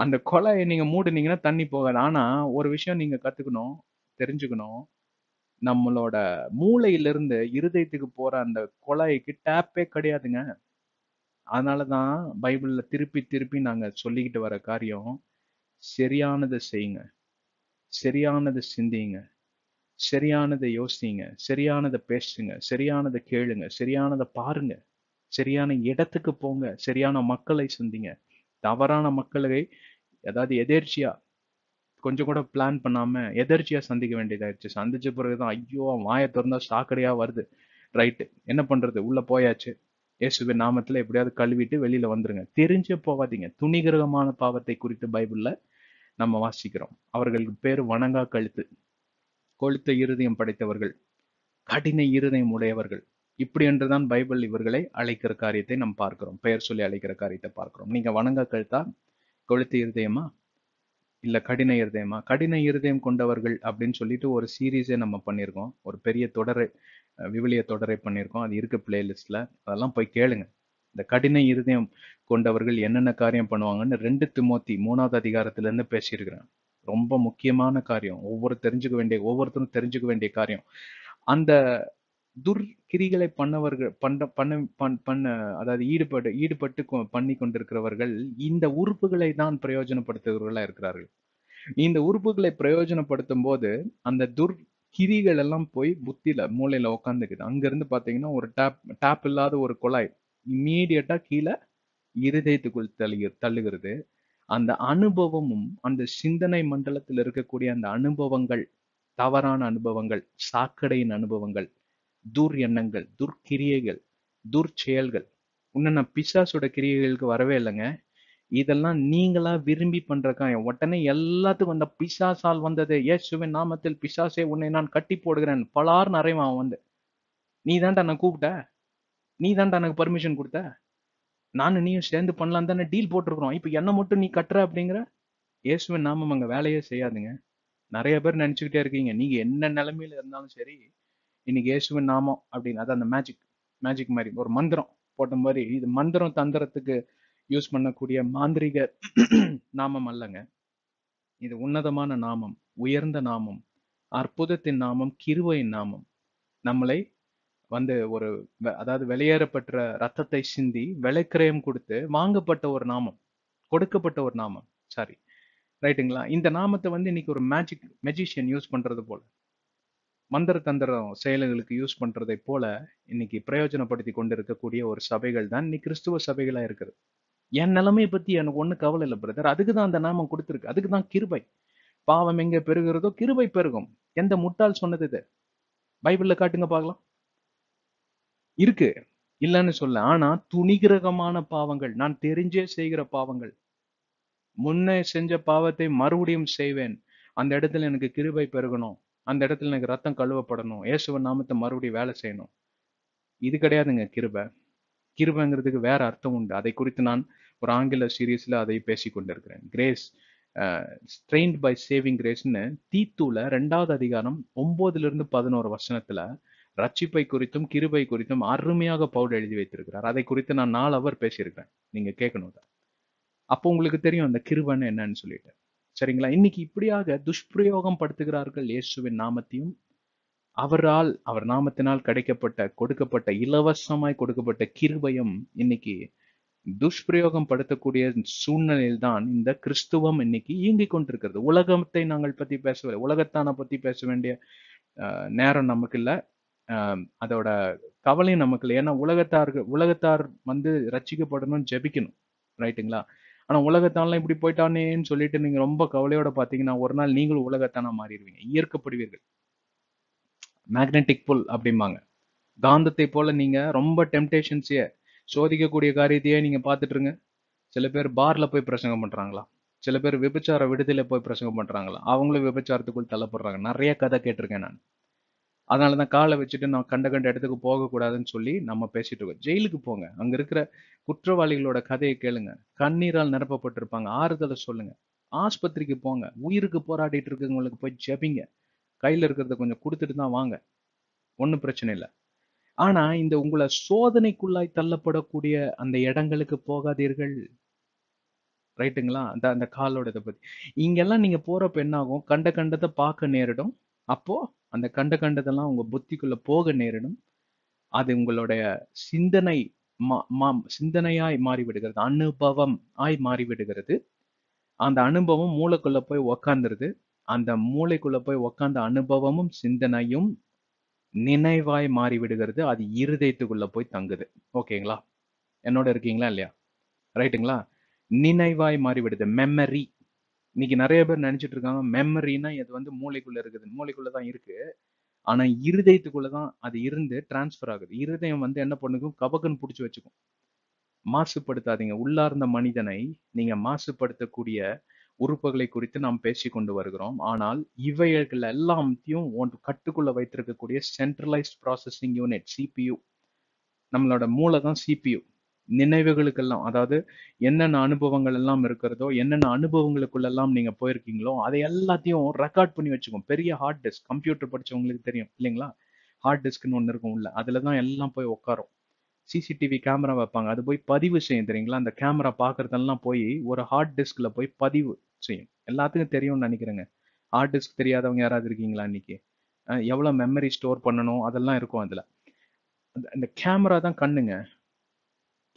அந்த குழாயை நீங்க மூடுனீங்கன்னா தண்ணி போகாது ஆனா ஒரு விஷயம் நீங்க கத்துக்கணும் தெரிஞ்சுக்கணும் நம்மளோட மூளையிலிருந்து இருதயத்துக்கு போற அந்த குழாய்க்கு டேப்பே கிடையாதுங்க அதனாலதான் பைபிள்ல திருப்பி திருப்பி நாங்க சொல்லிக்கிட்டு வர காரியம் சரியானதை செய்யுங்க சரியானதை சிந்திங்க சரியானதை யோசிங்க சரியானதை பேசுங்க சரியானதை கேளுங்க சரியானதை பாருங்க சரியான இடத்துக்கு போங்க சரியான மக்களை சிந்திங்க தவறான மக்களை ஏதாவது எதேர்ச்சியா கொஞ்சம் கூட பிளான் பண்ணாம எதர்ச்சியா சந்திக்க வேண்டியதாயிடுச்சு சந்திச்ச பிறகுதான் ஐயோ வாயை திறந்தா சாக்கடையா வருது ரைட்டு என்ன பண்றது உள்ள போயாச்சு இயேசுவ நாமத்துல எப்படியாவது கழுவிட்டு வெளியில வந்துருங்க தெரிஞ்சு போகாதீங்க துணிகிரகமான பாவத்தை குறித்து பைபிள்ல நம்ம வாசிக்கிறோம் அவர்களுக்கு பேர் வணங்கா கழுத்து கொழுத்த இருதயம் படைத்தவர்கள் கடின இருதயம் உடையவர்கள் இப்படி என்றுதான் பைபிள் இவர்களை அழைக்கிற காரியத்தை நாம் பார்க்கிறோம் பெயர் சொல்லி அழைக்கிற காரியத்தை பார்க்கிறோம் நீங்க வணங்க கழுத்தா கொளுத்து இருதயமா இல்ல கடின இருதயமா கடின இருதயம் கொண்டவர்கள் அப்படின்னு சொல்லிட்டு ஒரு சீரீஸே நம்ம பண்ணியிருக்கோம் ஒரு பெரிய தொடரை விவிலிய தொடரை பண்ணியிருக்கோம் அது இருக்கு பிளேலிஸ்ட்ல அதெல்லாம் போய் கேளுங்க இந்த கடின இருதயம் கொண்டவர்கள் என்னென்ன காரியம் பண்ணுவாங்கன்னு ரெண்டு திமோத்தி மூணாவது அதிகாரத்திலேருந்து பேசியிருக்கிறேன் ரொம்ப முக்கியமான காரியம் ஒவ்வொரு தெரிஞ்சுக்க வேண்டிய ஒவ்வொருத்தரும் தெரிஞ்சுக்க வேண்டிய காரியம் அந்த துர்கிரிகளை பண்ணவர்கள் பண்ண பண்ண பண் பண்ண அதாவது ஈடுபட்டு ஈடுபட்டு கொ- பண்ணி கொண்டிருக்கிறவர்கள் இந்த உறுப்புகளை தான் பிரயோஜனப்படுத்துகிறவர்களா இருக்கிறார்கள் இந்த உறுப்புகளை பிரயோஜனப்படுத்தும் போது அந்த துர்கிரிகள் எல்லாம் போய் புத்தியில மூளையில உட்காந்துக்குது அங்கிருந்து பாத்தீங்கன்னா ஒரு டேப் டேப் இல்லாத ஒரு குழாய் இம்மீடியட்டா கீழே இருதயத்துக்குள் தள்ளு தள்ளுகிறது அந்த அனுபவமும் அந்த சிந்தனை மண்டலத்தில் இருக்கக்கூடிய அந்த அனுபவங்கள் தவறான அனுபவங்கள் சாக்கடையின் அனுபவங்கள் துர் எண்ணங்கள் துர்கிரியைகள் துர் செயல்கள் இன்னும் நான் பிசாசோட கிரியைகளுக்கு வரவே இல்லைங்க இதெல்லாம் நீங்களா விரும்பி பண்றக்கா என் உடனே எல்லாத்துக்கும் வந்த பிசாசால் வந்தது ஏசுவின் நாமத்தில் பிசாசே உன்னை நான் கட்டி போடுகிறேன் பலார் நிறைய அவன் வந்து நீ தான் நான் கூப்பிட்ட நீ தான் எனக்கு பர்மிஷன் கொடுத்த நானும் நீயும் சேர்ந்து பண்ணலாம் தானே டீல் போட்டிருக்கிறோம் இப்போ என்ன மட்டும் நீ கட்டுற அப்படிங்கிற இயேசுவின் நாமம் அங்கே வேலையே செய்யாதுங்க நிறைய பேர் நினச்சிக்கிட்டே இருக்கீங்க நீங்கள் என்ன நிலமையில இருந்தாலும் சரி இன்னைக்கு இயேசுவின் நாமம் அப்படின்னு அது அந்த மேஜிக் மேஜிக் மாதிரி ஒரு மந்திரம் போட்ட மாதிரி இது மந்திரம் தந்திரத்துக்கு யூஸ் பண்ணக்கூடிய மாந்திரிக நாமம் அல்லங்க இது உன்னதமான நாமம் உயர்ந்த நாமம் அற்புதத்தின் நாமம் கிருவையின் நாமம் நம்மளை வந்து ஒரு அதாவது வெளியேறப்பட்ட ரத்தத்தை சிந்தி விளக்கிரயம் கொடுத்து வாங்கப்பட்ட ஒரு நாமம் கொடுக்கப்பட்ட ஒரு நாமம் சாரி ரைட்டுங்களா இந்த நாமத்தை வந்து இன்னைக்கு ஒரு மேஜிக் மெஜிஷியன் யூஸ் பண்றது போல மந்திர தந்திரம் செயல்களுக்கு யூஸ் பண்றதை போல இன்னைக்கு பிரயோஜனப்படுத்தி கொண்டு இருக்கக்கூடிய ஒரு சபைகள் தான் இன்னைக்கு கிறிஸ்துவ சபைகளா இருக்கிறது என் நிலைமையை பத்தி எனக்கு ஒன்றும் கவலை இல்லை பிரதர் அதுக்கு தான் அந்த நாமம் கொடுத்துருக்கு அதுக்கு தான் கிருபை பாவம் எங்க பெருகிறதோ கிருபை பெருகும் எந்த முட்டால் சொன்னது இது பைபிள்ல காட்டுங்க பார்க்கலாம் இருக்கு இல்லைன்னு சொல்ல ஆனா துணிகிரகமான பாவங்கள் நான் தெரிஞ்சே செய்கிற பாவங்கள் முன்னே செஞ்ச பாவத்தை மறுபடியும் செய்வேன் அந்த இடத்துல எனக்கு கிருபை பெருகணும் அந்த இடத்துல எனக்கு ரத்தம் கழுவப்படணும் இயேசுவன் நாமத்தை மறுபடியும் வேலை செய்யணும் இது கிடையாதுங்க கிருபை கிருபைங்கிறதுக்கு வேற அர்த்தம் உண்டு அதை குறித்து நான் ஒரு ஆங்கில சீரீஸ்ல அதை பேசி கொண்டிருக்கிறேன் கிரேஸ் ஸ்ட்ரெயின்ட் பை சேவிங் கிரேஸ்னு தீத்தூல ரெண்டாவது அதிகாரம் ஒன்பதுல இருந்து பதினோரு வருஷத்தில் ரட்சிப்பை குறித்தும் கிருபை குறித்தும் அருமையாக பவுல் எழுதி வைத்திருக்கிறார் அதை குறித்து நான் நாலு அவர் பேசியிருக்கிறேன் நீங்க கேட்கணும் அப்போ உங்களுக்கு தெரியும் அந்த கிருபன்னு என்னன்னு சொல்லிட்டு சரிங்களா இன்னைக்கு இப்படியாக துஷ்பிரயோகம் படுத்துகிறார்கள் இயேசுவின் நாமத்தையும் அவரால் அவர் நாமத்தினால் கிடைக்கப்பட்ட கொடுக்கப்பட்ட இலவசமாய் கொடுக்கப்பட்ட கிருபையும் இன்னைக்கு துஷ்பிரயோகம் படுத்தக்கூடிய சூழ்நிலையில் தான் இந்த கிறிஸ்துவம் இன்னைக்கு இயங்கிக் கொண்டிருக்கிறது உலகத்தை நாங்கள் பத்தி பேசவில்லை உலகத்தான பத்தி பேச வேண்டிய நேரம் நமக்கு இல்லை அதோட கவலையும் நமக்கு இல்லை ஏன்னா உலகத்தார்கள் உலகத்தார் வந்து ரச்சிக்கப்படணும்னு ஜெபிக்கணும் ரைட்டுங்களா ஆனா உலகத்தானலாம் இப்படி போயிட்டானேன்னு சொல்லிட்டு நீங்க ரொம்ப கவலையோட பாத்தீங்கன்னா ஒரு நாள் நீங்களும் உலகத்தானா மாறிடுவீங்க ஈர்க்கப்படுவீர்கள் மேக்னெட்டிக் புல் அப்படிம்பாங்க காந்தத்தை போல நீங்க ரொம்ப டெம்டேஷன்ஸையே சோதிக்கக்கூடிய காரியத்தையே நீங்க பார்த்துட்டு இருங்க சில பேர் பார்ல போய் பிரசங்கம் பண்றாங்களா சில பேர் விபச்சார விடுதியில போய் பிரசங்கம் பண்றாங்களா அவங்களும் விபச்சாரத்துக்குள் தள்ளப்படுறாங்க நிறைய கதை கேட்டிருக்கேன் நான் அதனால தான் காலை வச்சுட்டு நான் கண்ட கண்ட இடத்துக்கு போகக்கூடாதுன்னு சொல்லி நம்ம பேசிட்டு இருக்கோம் ஜெயிலுக்கு போங்க அங்க இருக்கிற குற்றவாளிகளோட கதையை கேளுங்க கண்ணீரால் நிரப்பப்பட்டிருப்பாங்க ஆறுதலை சொல்லுங்க ஆஸ்பத்திரிக்கு போங்க உயிருக்கு போராடிட்டு இருக்கவங்களுக்கு போய் ஜெபிங்க கையில் இருக்கிறத கொஞ்சம் கொடுத்துட்டு தான் வாங்க ஒன்றும் பிரச்சனை இல்லை ஆனா இந்த உங்களை சோதனைக்குள்ளாய் தள்ளப்படக்கூடிய அந்த இடங்களுக்கு போகாதீர்கள் ரைட்டுங்களா அந்த அந்த காலோட இதை பத்தி இங்கெல்லாம் நீங்க போறப்ப என்னாகும் கண்ட கண்டத்தை பார்க்க நேரிடும் அப்போது அந்த கண்ட கண்டதெல்லாம் உங்கள் புத்திக்குள்ளே போக நேரிடும் அது உங்களுடைய சிந்தனை மா சிந்தனையாய் மாறிவிடுகிறது அனுபவம் ஆய் மாறிவிடுகிறது அந்த அனுபவம் மூளைக்குள்ள போய் உக்காந்துருது அந்த மூளைக்குள்ள போய் உக்காந்த அனுபவமும் சிந்தனையும் நினைவாய் மாறிவிடுகிறது அது இருதயத்துக்குள்ள போய் தங்குது ஓகேங்களா என்னோட இருக்கீங்களா இல்லையா ரைட்டுங்களா நினைவாய் மாறிவிடுது மெமரி இன்னைக்கு நிறைய பேர் நினைச்சிட்டு இருக்காங்க மெமரினா இது வந்து மூளைக்குள்ள இருக்குது மூளைக்குள்ள தான் இருக்கு ஆனா இருதயத்துக்குள்ள தான் அது இருந்து டிரான்ஸ்ஃபர் ஆகுது இருதயம் வந்து என்ன பண்ணுக்கும் கபக்குன்னு பிடிச்சி வச்சுக்கும் மாசுபடுத்தாதீங்க உள்ளார்ந்த மனிதனை நீங்க மாசுபடுத்தக்கூடிய உறுப்புகளை குறித்து நாம் பேசி கொண்டு வருகிறோம் ஆனால் இவைகள் எல்லாத்தையும் ஒன்று கட்டுக்குள்ள வைத்திருக்கக்கூடிய சென்ட்ரலைஸ்ட் ப்ராசஸிங் யூனிட் சிபியு நம்மளோட மூளை தான் சிபியு நினைவுகளுக்கெல்லாம் அதாவது என்னென்ன அனுபவங்கள் எல்லாம் இருக்கிறதோ என்னென்ன அனுபவங்களுக்குள்ளெல்லாம் நீங்க போயிருக்கீங்களோ அதை எல்லாத்தையும் ரெக்கார்ட் பண்ணி வச்சுக்கோங்க பெரிய ஹார்ட் டிஸ்க் கம்ப்யூட்டர் படிச்சவங்களுக்கு தெரியும் இல்லைங்களா ஹார்ட் டிஸ்க்னு ஒன்று இருக்கும் உள்ள அதில் தான் எல்லாம் போய் உட்காரும் சிசிடிவி கேமரா வைப்பாங்க அது போய் பதிவு செய்யும் தெரியுங்களா அந்த கேமரா பார்க்கறதெல்லாம் போய் ஒரு ஹார்ட் டிஸ்க்ல போய் பதிவு செய்யும் எல்லாத்துக்கும் தெரியும்னு நினைக்கிறேங்க ஹார்ட் டிஸ்க் தெரியாதவங்க யாராவது இருக்கீங்களா இன்னைக்கு எவ்வளோ மெமரி ஸ்டோர் பண்ணணும் அதெல்லாம் இருக்கும் அதில் இந்த கேமரா தான் கண்ணுங்க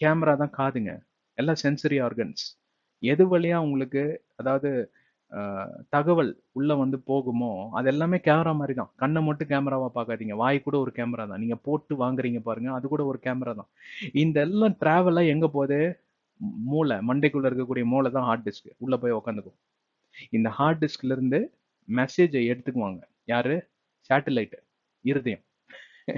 கேமரா தான் காதுங்க எல்லாம் சென்சரி ஆர்கன்ஸ் எது வழியாக உங்களுக்கு அதாவது தகவல் உள்ளே வந்து போகுமோ அது எல்லாமே கேமரா மாதிரி தான் கண்ணை மட்டும் கேமராவாக பார்க்காதீங்க வாய் கூட ஒரு கேமரா தான் நீங்கள் போட்டு வாங்குறீங்க பாருங்கள் அது கூட ஒரு கேமரா தான் இந்த எல்லாம் ட்ராவலாக எங்கே போகுது மூளை மண்டைக்குள்ளே இருக்கக்கூடிய மூளை தான் ஹார்ட் டிஸ்க் உள்ளே போய் உக்காந்துக்கும் இந்த ஹார்ட் டிஸ்க்லேருந்து மெசேஜை எடுத்துக்குவாங்க யார் சேட்டலைட்டு இருதயம்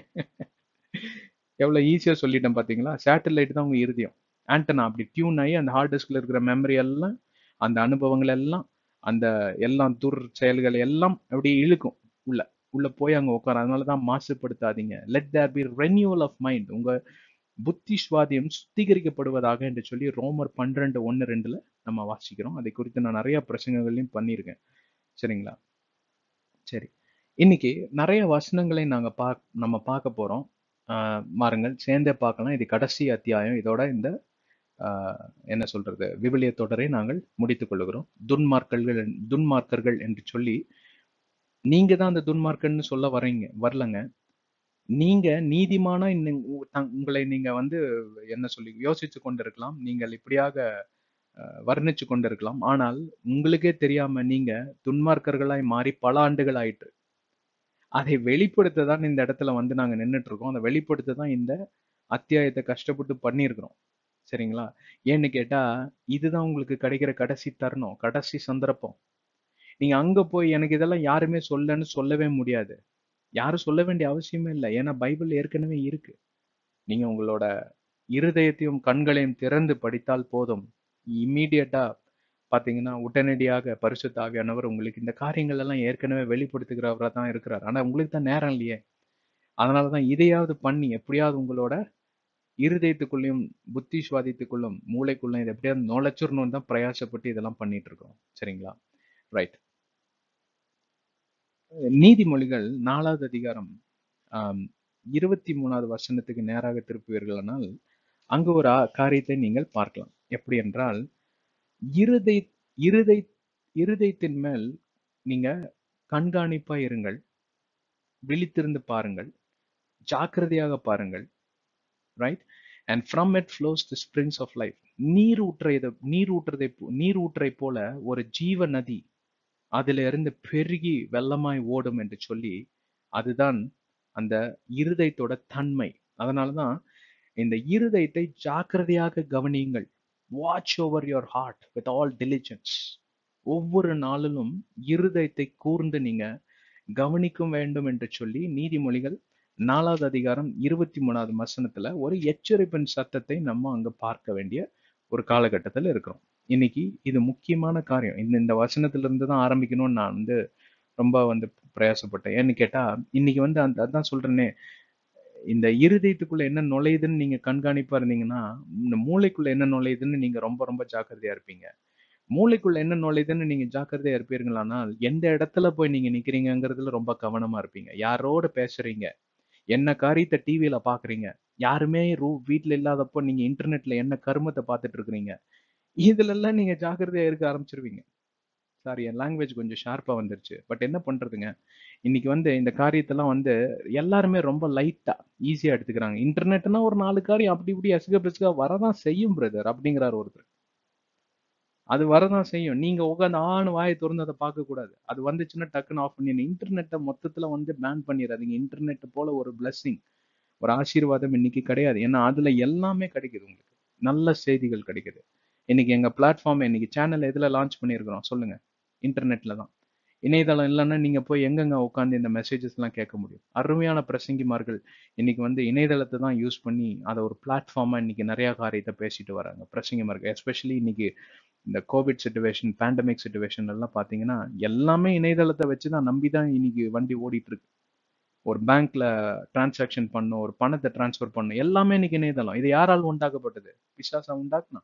எவ்வளோ ஈஸியாக சொல்லிட்டேன் பார்த்தீங்களா சேட்டலைட் தான் உங்கள் இருதயம் ஆண்டனா அப்படி டியூன் ஆகி அந்த ஹார்ட் டிஸ்கில் இருக்கிற மெமரி எல்லாம் அந்த அனுபவங்கள் எல்லாம் அந்த எல்லாம் துர் செயல்கள் எல்லாம் அப்படி இழுக்கும் உள்ள உள்ள போய் அங்கே உட்கார அதனால தான் மாசுபடுத்தாதீங்க let there be renewal of mind உங்கள் புத்தி சுவாதியம் சுத்திகரிக்கப்படுவதாக என்று சொல்லி ரோமர் பன்னிரெண்டு ஒன்று ரெண்டில் நம்ம வாசிக்கிறோம் அதை குறித்து நான் நிறைய பிரசங்கங்களையும் பண்ணியிருக்கேன் சரிங்களா சரி இன்னைக்கு நிறைய வசனங்களை நாங்கள் பா நம்ம பார்க்க போகிறோம் மாறுங்கள் சேர்ந்தே பார்க்கலாம் இது கடைசி அத்தியாயம் இதோட இந்த என்ன சொல்றது விவிலிய தொடரை நாங்கள் முடித்துக் கொள்ளுகிறோம் துன்மார்க்கர்கள் துன்மார்க்கர்கள் என்று சொல்லி நீங்க தான் அந்த துன்மார்க்கன்னு சொல்ல வரீங்க வரலங்க நீங்க நீதிமானா உங்களை நீங்க வந்து என்ன சொல்லி யோசிச்சு கொண்டிருக்கலாம் நீங்கள் இப்படியாக வர்ணிச்சு கொண்டிருக்கலாம் ஆனால் உங்களுக்கே தெரியாம நீங்க துன்மார்க்கர்களாய் மாறி பல ஆண்டுகள் ஆயிட்டு அதை வெளிப்படுத்த தான் இந்த இடத்துல வந்து நாங்க நின்றுட்டு இருக்கோம் அதை வெளிப்படுத்த தான் இந்த அத்தியாயத்தை கஷ்டப்பட்டு பண்ணியிருக்கிறோம் சரிங்களா ஏன்னு கேட்டா இதுதான் உங்களுக்கு கிடைக்கிற கடைசி தருணம் கடைசி சந்தர்ப்பம் நீங்க அங்க போய் எனக்கு இதெல்லாம் யாருமே சொல்லன்னு சொல்லவே முடியாது யாரும் சொல்ல வேண்டிய அவசியமே இல்லை ஏன்னா பைபிள் ஏற்கனவே இருக்கு நீங்க உங்களோட இருதயத்தையும் கண்களையும் திறந்து படித்தால் போதும் இம்மீடியட்டா பார்த்தீங்கன்னா உடனடியாக பரிசுத்தாவியானவர் உங்களுக்கு இந்த காரியங்கள் எல்லாம் ஏற்கனவே வெளிப்படுத்துகிறவராக தான் இருக்கிறார் ஆனால் உங்களுக்கு தான் நேரம் இல்லையே அதனால தான் இதையாவது பண்ணி எப்படியாவது உங்களோட இருதயத்துக்குள்ளேயும் புத்திஸ்வாதித்துக்குள்ளும் மூளைக்குள்ளும் இதை எப்படியாவது நுழைச்சிடணும்னு தான் பிரயாசப்பட்டு இதெல்லாம் பண்ணிட்டு இருக்கோம் சரிங்களா ரைட் நீதிமொழிகள் நாலாவது அதிகாரம் இருபத்தி மூணாவது வசனத்துக்கு நேராக திருப்புவீர்களானால் அங்கு ஒரு காரியத்தை நீங்கள் பார்க்கலாம் எப்படி என்றால் இருதை இருதை இருதயத்தின் மேல் நீங்க கண்காணிப்பா இருங்கள் விழித்திருந்து பாருங்கள் ஜாக்கிரதையாக பாருங்கள் right and from it flows the springs of life நீர் ஊற்றை நீர் ஊற்றுறதை நீர் ஊற்றை போல ஒரு ஜீவ நதி அதுல இருந்து பெருகி வெள்ளமாய் ஓடும் என்று சொல்லி அதுதான் அந்த இருதயத்தோட தன்மை அதனாலதான் இந்த இருதயத்தை ஜாக்கிரதையாக கவனியுங்கள் watch over your heart with all diligence ஒவ்வொரு நாளிலும் இருதயத்தை கூர்ந்து நீங்க கவனிக்கும் வேண்டும் என்று சொல்லி நீதிமொழிகள் நாலாவது அதிகாரம் இருபத்தி மூணாவது வசனத்துல ஒரு எச்சரிப்பின் சத்தத்தை நம்ம அங்க பார்க்க வேண்டிய ஒரு காலகட்டத்தில் இருக்கிறோம் இன்னைக்கு இது முக்கியமான காரியம் இந்த இந்த வசனத்துல இருந்து தான் ஆரம்பிக்கணும்னு நான் வந்து ரொம்ப வந்து பிரயாசப்பட்டேன் ஏன்னு கேட்டா இன்னைக்கு வந்து அந்த அதான் சொல்றேனே இந்த இருதயத்துக்குள்ள என்ன நுழையுதுன்னு நீங்க கண்காணிப்பா இருந்தீங்கன்னா இந்த மூளைக்குள்ள என்ன நுழையுதுன்னு நீங்க ரொம்ப ரொம்ப ஜாக்கிரதையா இருப்பீங்க மூளைக்குள்ள என்ன நுழையுதுன்னு நீங்க ஜாக்கிரதையா இருப்பீர்களானால் எந்த இடத்துல போய் நீங்க நிக்கிறீங்கிறதுல ரொம்ப கவனமா இருப்பீங்க யாரோட பேசுறீங்க என்ன காரியத்தை டிவியில பாக்குறீங்க யாருமே ரூ வீட்டுல இல்லாதப்போ நீங்க இன்டர்நெட்ல என்ன கருமத்தை பார்த்துட்டு இருக்கிறீங்க இதுல எல்லாம் நீங்க ஜாக்கிரதையா இருக்க ஆரம்பிச்சிருவீங்க சாரி என் லாங்குவேஜ் கொஞ்சம் ஷார்ப்பாக வந்துருச்சு பட் என்ன பண்ணுறதுங்க இன்னைக்கு வந்து இந்த காரியத்தெல்லாம் வந்து எல்லாருமே ரொம்ப லைட்டாக ஈஸியாக எடுத்துக்கிறாங்க இன்டர்நெட்னா ஒரு நாலு காரியம் அப்படி இப்படி அசுக பிசுக வரதான் செய்யும் பிரதர் அப்படிங்கிறார் ஒருத்தர் அது வரதான் செய்யும் நீங்கள் உட்காந்து ஆணு வாயை திறந்து அதை பார்க்கக்கூடாது அது வந்துச்சுன்னா டக்குன்னு ஆஃப் பண்ணி இன்டர்நெட்டை மொத்தத்தில் வந்து பேன் பண்ணிடாதீங்க இன்டர்நெட் போல ஒரு பிளஸ்ஸிங் ஒரு ஆசீர்வாதம் இன்னைக்கு கிடையாது ஏன்னா அதில் எல்லாமே கிடைக்குது உங்களுக்கு நல்ல செய்திகள் கிடைக்குது இன்னைக்கு எங்கள் பிளாட்ஃபார்ம் இன்னைக்கு சேனல் எதில் லான்ச் பண்ணியிருக்கிறோம் சொல்லுங்கள் இன்டர்நெட்டில் தான் இணையதளம் இல்லைன்னா நீங்கள் போய் எங்கெங்க உட்காந்து இந்த மெசேஜஸ்லாம் கேட்க முடியும் அருமையான பிரசங்கிமார்கள் இன்னைக்கு வந்து இணையதளத்தை தான் யூஸ் பண்ணி அதை ஒரு பிளாட்ஃபார்மாக இன்னைக்கு நிறையா காரியத்தை பேசிட்டு வராங்க பிரசங்கிமார்கள் எஸ்பெஷலி இன்னைக்கு இந்த கோவிட் சுச்சுவேஷன் பேண்டமிக் சுச்சுவேஷன் எல்லாம் பார்த்தீங்கன்னா எல்லாமே இணையதளத்தை வச்சு தான் நம்பி தான் இன்னைக்கு வண்டி ஓடிட்டுருக்கு ஒரு பேங்க்ல டிரான்சாக்ஷன் பண்ணும் ஒரு பணத்தை டிரான்ஸ்ஃபர் பண்ணும் எல்லாமே இன்னைக்கு இணையதளம் இது யாரால் உண்டாக்கப்பட்டது பிசாசா உண்டாக்குனா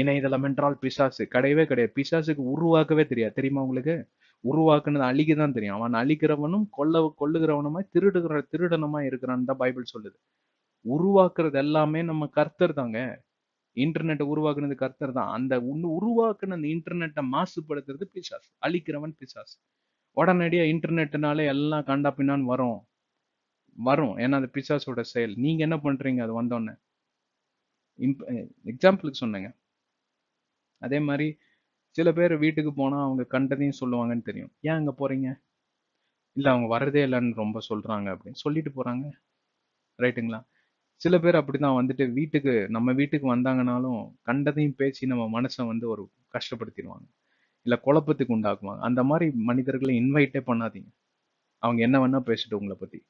இணையதளம் என்றால் பிசாசு கிடையவே கிடையாது பிசாசுக்கு உருவாக்கவே தெரியாது தெரியுமா உங்களுக்கு உருவாக்குனது அழிக்க தான் தெரியும் அவன் அழிக்கிறவனும் கொல்ல கொள்ளுகிறவனுமாய் திருடுகிற திருடனமா இருக்கிறான் தான் பைபிள் சொல்லுது உருவாக்குறது எல்லாமே நம்ம கர்த்தர் தாங்க இன்டர்நெட்டை உருவாக்குனது கர்த்தர் தான் அந்த உருவாக்குன அந்த இன்டர்நெட்டை மாசுபடுத்துறது பிசாசு அழிக்கிறவன் பிசாசு உடனடியா இன்டர்நெட்னால எல்லாம் கண்டா பின்னான்னு வரும் வரும் ஏன்னா அது பிசாசோட செயல் நீங்க என்ன பண்றீங்க அது வந்தோடனே எக்ஸாம்பிளுக்கு சொன்னேங்க அதே மாதிரி சில பேர் வீட்டுக்கு போனால் அவங்க கண்டதையும் சொல்லுவாங்கன்னு தெரியும் ஏன் அங்கே போகிறீங்க இல்லை அவங்க வரதே இல்லைன்னு ரொம்ப சொல்கிறாங்க அப்படின்னு சொல்லிட்டு போகிறாங்க ரைட்டுங்களா சில பேர் அப்படி தான் வந்துட்டு வீட்டுக்கு நம்ம வீட்டுக்கு வந்தாங்கனாலும் கண்டதையும் பேசி நம்ம மனசை வந்து ஒரு கஷ்டப்படுத்திடுவாங்க இல்லை குழப்பத்துக்கு உண்டாக்குவாங்க அந்த மாதிரி மனிதர்களை இன்வைட்டே பண்ணாதீங்க அவங்க என்ன வேணா பேசிட்டு உங்களை பற்றி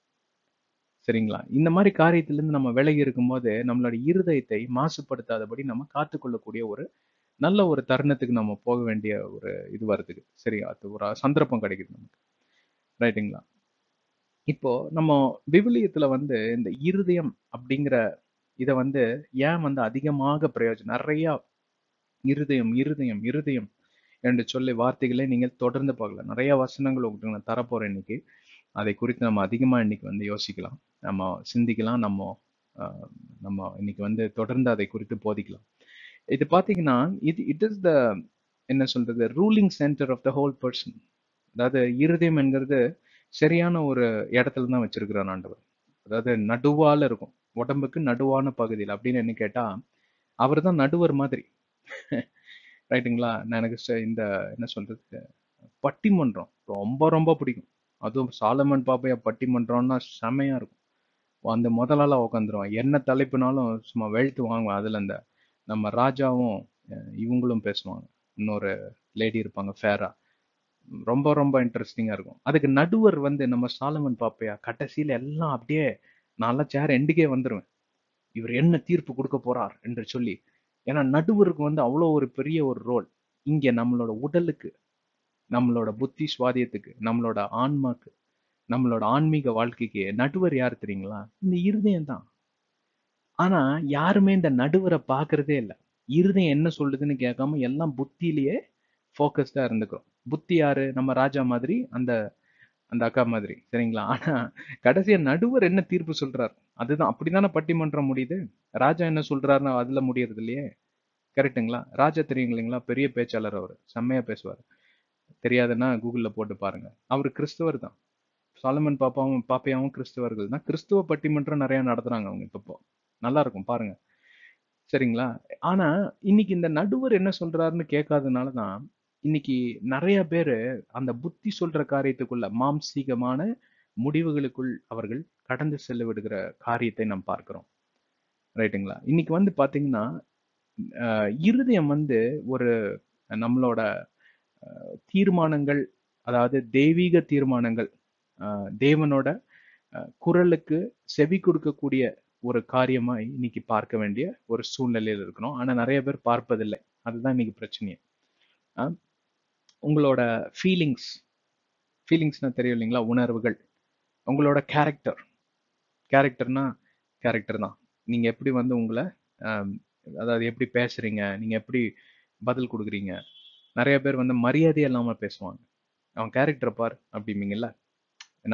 சரிங்களா இந்த மாதிரி காரியத்திலேருந்து நம்ம விலகி இருக்கும்போது நம்மளோட இருதயத்தை மாசுபடுத்தாதபடி நம்ம காத்துக்கொள்ளக்கூடிய ஒரு நல்ல ஒரு தருணத்துக்கு நம்ம போக வேண்டிய ஒரு இது வருதுக்கு சரி அது ஒரு சந்தர்ப்பம் கிடைக்குது நமக்கு ரைட்டுங்களா இப்போ நம்ம விவிலியத்துல வந்து இந்த இருதயம் அப்படிங்கிற இதை வந்து ஏன் வந்து அதிகமாக பிரயோஜனம் நிறைய இருதயம் இருதயம் இருதயம் என்று சொல்லி வார்த்தைகளை நீங்கள் தொடர்ந்து பார்க்கலாம் நிறைய வசனங்கள் உங்களுக்கு நான் தரப்போறேன் இன்னைக்கு அதை குறித்து நம்ம அதிகமாக இன்னைக்கு வந்து யோசிக்கலாம் நம்ம சிந்திக்கலாம் நம்ம நம்ம இன்னைக்கு வந்து தொடர்ந்து அதை குறித்து போதிக்கலாம் இது பார்த்தீங்கன்னா இது இட் இஸ் த என்ன சொல்றது ruling centre of the whole person அதாவது இருதயம் என்கிறது சரியான ஒரு இடத்துல தான் வச்சிருக்கிறான் ஆண்டவர் அதாவது நடுவால இருக்கும் உடம்புக்கு நடுவான பகுதியில் அப்படின்னு என்ன கேட்டா அவர் தான் நடுவர் மாதிரி ரைட்டுங்களா நான் எனக்கு இந்த என்ன சொல்றது பட்டிமன்றம் ரொம்ப ரொம்ப பிடிக்கும் அதுவும் சாலமன் பாப்பையா பட்டிமன்றம்னா செமையா இருக்கும் அந்த முதலால உட்காந்துருவான் என்ன தலைப்புனாலும் சும்மா வெழுத்து வாங்குவேன் அதுல அந்த நம்ம ராஜாவும் இவங்களும் பேசுவாங்க இன்னொரு லேடி இருப்பாங்க ஃபேரா ரொம்ப ரொம்ப இன்ட்ரெஸ்டிங்காக இருக்கும் அதுக்கு நடுவர் வந்து நம்ம சாலமன் பாப்பையா கடைசியில் எல்லாம் அப்படியே நல்லா சேர் எண்டுக்கே வந்துடுவேன் இவர் என்ன தீர்ப்பு கொடுக்க போறார் என்று சொல்லி ஏன்னா நடுவருக்கு வந்து அவ்வளோ ஒரு பெரிய ஒரு ரோல் இங்கே நம்மளோட உடலுக்கு நம்மளோட புத்தி சுவாதியத்துக்கு நம்மளோட ஆன்மாக்கு நம்மளோட ஆன்மீக வாழ்க்கைக்கு நடுவர் யார் தெரியுங்களா இந்த இருதயம் தான் ஆனா, யாருமே இந்த நடுவரை பாக்குறதே இல்ல. இருதயம் என்ன சொல்லுதுன்னு கேட்காம, எல்லாம் புத்தியிலேயே ஃபோக்கஸ்டா இருந்துக்கிறோம். புத்தி யாரு? நம்ம ராஜா மாதிரி, அந்த அந்த அக்கா மாதிரி. சரிங்களா? ஆனா, கடைசியா நடுவர் என்ன தீர்ப்பு சொல்றாரு அதுதான். அப்படித்தானே பட்டிமன்றம் முடியுது. ராஜா என்ன சொல்றாருன்னு அதுல முடியறது இல்லையே! கரெக்ட்டுங்களா? ராஜா தெரியும் இல்லைங்களா? பெரிய பேச்சாளர் அவரு. செம்மையா பேசுவாரு. தெரியாதுன்னா கூகுள்ல போட்டு பாருங்க. அவரு கிறிஸ்தவர் தான். சாலமன் பாப்பாவும் பாப்பையாவும் கிறிஸ்தவர்கள் தான். கிறிஸ்துவ பட்டிமன்றம் நிறைய நடத்துறாங்க அவங்க இப்போ நல்லா இருக்கும் பாருங்க சரிங்களா ஆனா இன்னைக்கு இந்த நடுவர் என்ன சொல்றாருன்னு கேட்காதனால தான் இன்னைக்கு நிறைய பேர் அந்த புத்தி சொல்ற காரியத்துக்குள்ள மாம்சீகமான முடிவுகளுக்குள் அவர்கள் கடந்து செல்ல விடுகிற காரியத்தை நாம் பார்க்கிறோம் ரைட்டுங்களா இன்னைக்கு வந்து பாத்தீங்கன்னா இருதயம் வந்து ஒரு நம்மளோட தீர்மானங்கள் அதாவது தெய்வீக தீர்மானங்கள் தேவனோட குரலுக்கு செவி கொடுக்கக்கூடிய ஒரு காரியமாக இன்னைக்கு பார்க்க வேண்டிய ஒரு சூழ்நிலையில் இருக்கணும் ஆனால் நிறைய பேர் பார்ப்பதில்லை அதுதான் இன்னைக்கு பிரச்சனையே உங்களோட ஃபீலிங்ஸ் ஃபீலிங்ஸ்னால் தெரியும் இல்லைங்களா உணர்வுகள் உங்களோட கேரக்டர் கேரக்டர்னா கேரக்டர் தான் நீங்கள் எப்படி வந்து உங்களை அதாவது எப்படி பேசுகிறீங்க நீங்கள் எப்படி பதில் கொடுக்குறீங்க நிறைய பேர் வந்து மரியாதை இல்லாமல் பேசுவாங்க அவன் கேரக்டர் பார் அப்படிம்பீங்கல்ல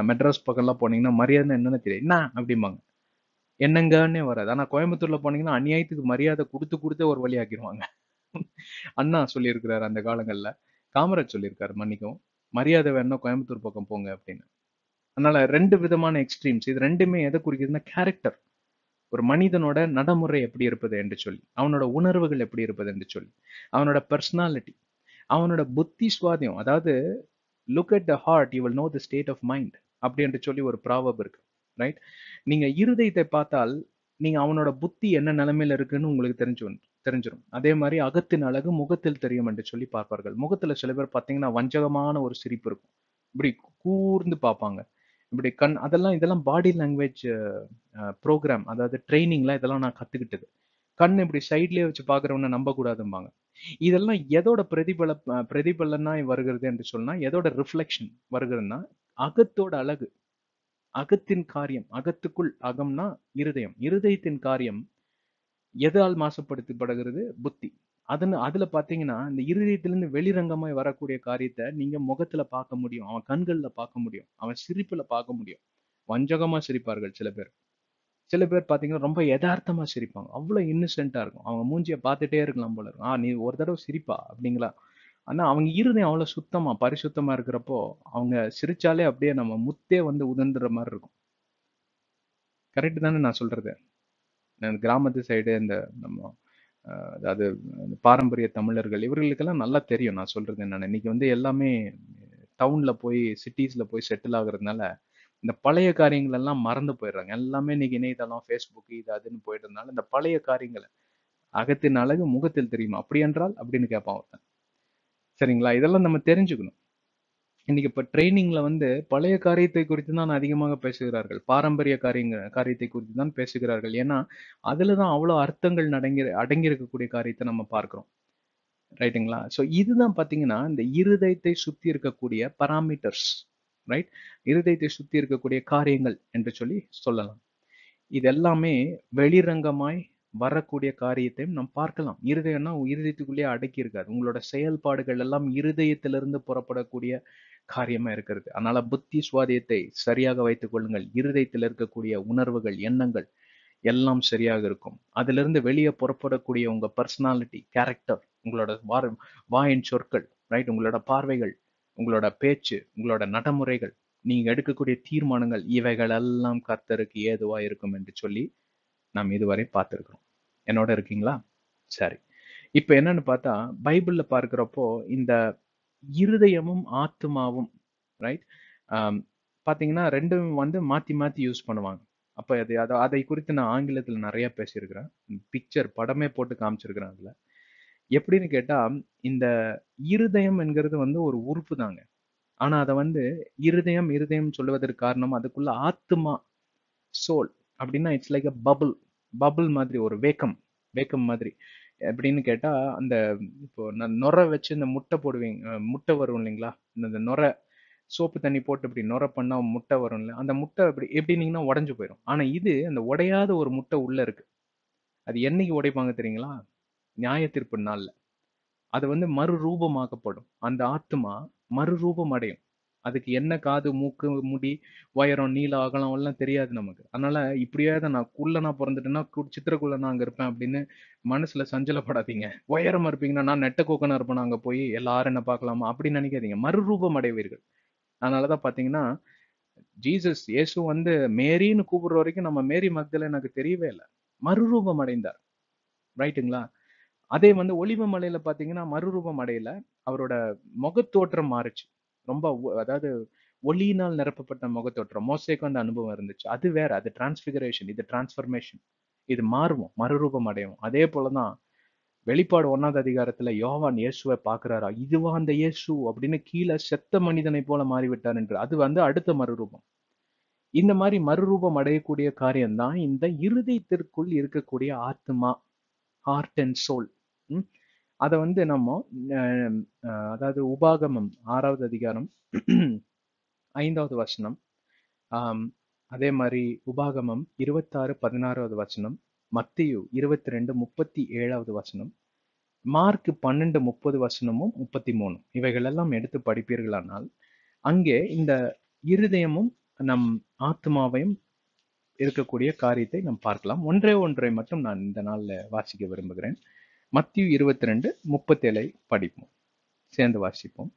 நான் மெட்ராஸ் பக்கம்லாம் போனீங்கன்னா மரியாதை என்னென்ன தெரியும் என்ன அப்படிம்பாங்க என்னங்கன்னே வராது ஆனா கோயம்புத்தூர்ல போனீங்கன்னா அநியாயத்துக்கு மரியாதை கொடுத்து கொடுத்தே ஒரு வழி ஆக்கிடுவாங்க அண்ணா சொல்லியிருக்கிறாரு அந்த காலங்கள்ல காமராஜ் சொல்லியிருக்காரு மன்னிக்கும் மரியாதை வேணும்னா கோயம்புத்தூர் பக்கம் போங்க அப்படின்னு அதனால ரெண்டு விதமான எக்ஸ்ட்ரீம்ஸ் இது ரெண்டுமே எதை குறிக்குதுன்னா கேரக்டர் ஒரு மனிதனோட நடைமுறை எப்படி இருப்பது என்று சொல்லி அவனோட உணர்வுகள் எப்படி இருப்பது என்று சொல்லி அவனோட பர்சனாலிட்டி அவனோட புத்தி சுவாதியம் அதாவது look at the heart you will know the state of mind அப்படி என்று சொல்லி ஒரு ப்ராபப் இருக்கு ரைட் நீங்க இருதயத்தை பார்த்தால் நீங்க அவனோட புத்தி என்ன நிலைமையில இருக்குன்னு உங்களுக்கு தெரிஞ்சு தெரிஞ்சிடும் அதே மாதிரி அகத்தின் அழகு முகத்தில் தெரியும் என்று சொல்லி பார்ப்பார்கள் முகத்துல சில பேர் பார்த்தீங்கன்னா வஞ்சகமான ஒரு சிரிப்பு இருக்கும் இப்படி கூர்ந்து பார்ப்பாங்க இப்படி கண் அதெல்லாம் இதெல்லாம் பாடி லாங்குவேஜ் ப்ரோக்ராம் அதாவது ட்ரைனிங்லாம் இதெல்லாம் நான் கத்துக்கிட்டது கண் இப்படி சைட்லயே வச்சு பாக்குறவன நம்ப கூடாதும்பாங்க இதெல்லாம் எதோட பிரதிபல பிரதிபலனா வருகிறது என்று சொன்னா எதோட ரிஃப்ளெக்ஷன் வருகிறதுனா அகத்தோட அழகு அகத்தின் காரியம் அகத்துக்குள் அகம்னா இருதயம் இருதயத்தின் காரியம் எதால் மாசுபடுத்தப்படுகிறது புத்தி அதன் அதுல பாத்தீங்கன்னா இந்த இருதயத்திலிருந்து வெளிரங்கமாய் வரக்கூடிய காரியத்தை நீங்க முகத்துல பார்க்க முடியும் அவன் கண்கள்ல பார்க்க முடியும் அவன் சிரிப்புல பார்க்க முடியும் வஞ்சகமா சிரிப்பார்கள் சில பேர் சில பேர் பாத்தீங்கன்னா ரொம்ப யதார்த்தமா சிரிப்பாங்க அவ்வளவு இன்னசென்ட்டா இருக்கும் அவங்க மூஞ்சியை பார்த்துட்டே இருக்கலாம் போல இருக்கும் ஆஹ் நீ ஒரு தடவை சிரிப்பா அப்படிங்களா ஆனால் அவங்க இருதயம் அவ்வளோ சுத்தமாக பரிசுத்தமாக இருக்கிறப்போ அவங்க சிரிச்சாலே அப்படியே நம்ம முத்தே வந்து உதர்ந்துற மாதிரி இருக்கும் கரெக்டு தானே நான் நான் கிராமத்து சைடு இந்த நம்ம அதாவது பாரம்பரிய தமிழர்கள் இவர்களுக்கெல்லாம் நல்லா தெரியும் நான் சொல்கிறது என்னென்ன இன்னைக்கு வந்து எல்லாமே டவுனில் போய் சிட்டிஸில் போய் செட்டில் ஆகுறதுனால இந்த பழைய காரியங்கள் எல்லாம் மறந்து போயிடுறாங்க எல்லாமே இன்னைக்கு இணையதளம் ஃபேஸ்புக் இது அதுன்னு போயிடுறதுனால இந்த பழைய காரியங்களை அகத்தின் அழகு முகத்தில் தெரியுமா அப்படி என்றால் அப்படின்னு கேட்பான் ஒருத்தன் சரிங்களா இதெல்லாம் நம்ம தெரிஞ்சுக்கணும் இன்னைக்கு இப்போ ட்ரைனிங்கில் வந்து பழைய காரியத்தை குறித்து தான் அதிகமாக பேசுகிறார்கள் பாரம்பரிய காரியங்க காரியத்தை குறித்து தான் பேசுகிறார்கள் ஏன்னா அதில் தான் அவ்வளோ அர்த்தங்கள் நடங்கி அடங்கியிருக்கக்கூடிய காரியத்தை நம்ம பார்க்குறோம் ரைட்டுங்களா ஸோ இதுதான் பார்த்தீங்கன்னா இந்த இருதயத்தை சுற்றி இருக்கக்கூடிய பராமீட்டர்ஸ் ரைட் இருதயத்தை சுற்றி இருக்கக்கூடிய காரியங்கள் என்று சொல்லி சொல்லலாம் இது எல்லாமே வெளிரங்கமாய் வரக்கூடிய காரியத்தையும் நாம் பார்க்கலாம் இருதயம்னா இருதயத்துக்குள்ளேயே அடக்கி இருக்காது உங்களோட செயல்பாடுகள் எல்லாம் இருதயத்திலிருந்து புறப்படக்கூடிய காரியமா இருக்கிறது அதனால புத்தி சுவாதியத்தை சரியாக வைத்துக் கொள்ளுங்கள் இருதயத்தில் இருக்கக்கூடிய உணர்வுகள் எண்ணங்கள் எல்லாம் சரியாக இருக்கும் அதுல இருந்து வெளியே புறப்படக்கூடிய உங்க பர்சனாலிட்டி கேரக்டர் உங்களோட வார வாயின் சொற்கள் ரைட் உங்களோட பார்வைகள் உங்களோட பேச்சு உங்களோட நடைமுறைகள் நீங்க எடுக்கக்கூடிய தீர்மானங்கள் இவைகள் எல்லாம் கர்த்தருக்கு ஏதுவா இருக்கும் என்று சொல்லி நாம் இதுவரை பார்த்துருக்குறோம் என்னோட இருக்கீங்களா சரி இப்போ என்னன்னு பார்த்தா பைபிளில் பார்க்குறப்போ இந்த இருதயமும் ஆத்மாவும் ரைட் பார்த்தீங்கன்னா ரெண்டும் வந்து மாற்றி மாற்றி யூஸ் பண்ணுவாங்க அப்போ அது அதை அதை குறித்து நான் ஆங்கிலத்தில் நிறையா பேசியிருக்கிறேன் பிக்சர் படமே போட்டு காமிச்சிருக்கிறேன் அதில் எப்படின்னு கேட்டால் இந்த இருதயம் என்கிறது வந்து ஒரு உறுப்பு தாங்க ஆனால் அதை வந்து இருதயம் இருதயம் சொல்லுவதற்கு காரணம் அதுக்குள்ள ஆத்மா சோல் அப்படின்னா it's like a bubble bubble மாதிரி ஒரு வேக்கம் வேக்கம் மாதிரி எப்படின்னு கேட்டால் அந்த இப்போ நான் வச்சு இந்த முட்டை போடுவீங்க முட்டை வரும் இல்லைங்களா இந்த நொரை சோப்பு தண்ணி போட்டு இப்படி நொரை பண்ணால் முட்டை வரும் இல்லை அந்த முட்டை அப்படி எப்படின்னீங்கன்னா உடஞ்சு போயிடும் ஆனால் இது அந்த உடையாத ஒரு முட்டை உள்ளே இருக்குது அது என்னைக்கு உடைப்பாங்க தெரியுங்களா நியாய தீர்ப்பு நாளில் அது வந்து மறுரூபமாக்கப்படும் அந்த ஆத்மா மறுரூபம் அடையும் அதுக்கு என்ன காது மூக்கு முடி உயரம் நீல அகலம் எல்லாம் தெரியாது நமக்கு அதனால நான் தான் நான் குள்ளனா பிறந்துட்டேன்னா சித்திரக்குள்ள நான் அங்க இருப்பேன் அப்படின்னு மனசுல சஞ்சலப்படாதீங்க உயரமா இருப்பீங்கன்னா நான் நெட்ட கோக்கனா இருப்பேன் அங்க போய் எல்லாரும் என்ன பார்க்கலாமா அப்படின்னு நினைக்காதீங்க மறுரூபம் அடைவீர்கள் அதனாலதான் பாத்தீங்கன்னா ஜீசஸ் இயேசு வந்து மேரின்னு கூப்பிடுற வரைக்கும் நம்ம மேரி மக்கள் எனக்கு தெரியவே இல்லை மறுரூபம் அடைந்தார் ரைட்டுங்களா அதே வந்து ஒளிவ மலையில பாத்தீங்கன்னா மறுரூபம் அடையல அவரோட முகத்தோற்றம் மாறுச்சு ரொம்ப அதாவது ஒளியினால் நிரப்பப்பட்ட முகத்தோற்றம் மோசைக்கு அந்த அனுபவம் இருந்துச்சு அது வேற அது டிரான்ஸ்பிகரேஷன் இது டிரான்ஸ்ஃபர்மேஷன் இது மாறுவோம் மறுரூபம் அடையும் அதே போலதான் வெளிப்பாடு ஒன்னாவது அதிகாரத்துல யோவான் இயேசுவை பாக்குறாரா இதுவா அந்த இயேசு அப்படின்னு கீழே செத்த மனிதனை போல மாறிவிட்டார் என்று அது வந்து அடுத்த மறுரூபம் இந்த மாதிரி மறுரூபம் அடையக்கூடிய காரியம்தான் இந்த இருதயத்திற்குள் இருக்கக்கூடிய ஆத்மா ஹார்ட் அண்ட் சோல் அதை வந்து நம்ம அதாவது உபாகமம் ஆறாவது அதிகாரம் ஐந்தாவது வசனம் அதே மாதிரி உபாகமம் இருபத்தாறு பதினாறாவது வசனம் மத்தியு இருபத்தி ரெண்டு முப்பத்தி ஏழாவது வசனம் மார்க் பன்னெண்டு முப்பது வசனமும் முப்பத்தி மூணும் இவைகளெல்லாம் எடுத்து படிப்பீர்களானால் அங்கே இந்த இருதயமும் நம் ஆத்மாவையும் இருக்கக்கூடிய காரியத்தை நாம் பார்க்கலாம் ஒன்றே ஒன்றை மட்டும் நான் இந்த நாளில் வாசிக்க விரும்புகிறேன் மத்திய இருபத்தி ரெண்டு முப்பத்தேழை படிப்போம் சேர்ந்து வாசிப்போம்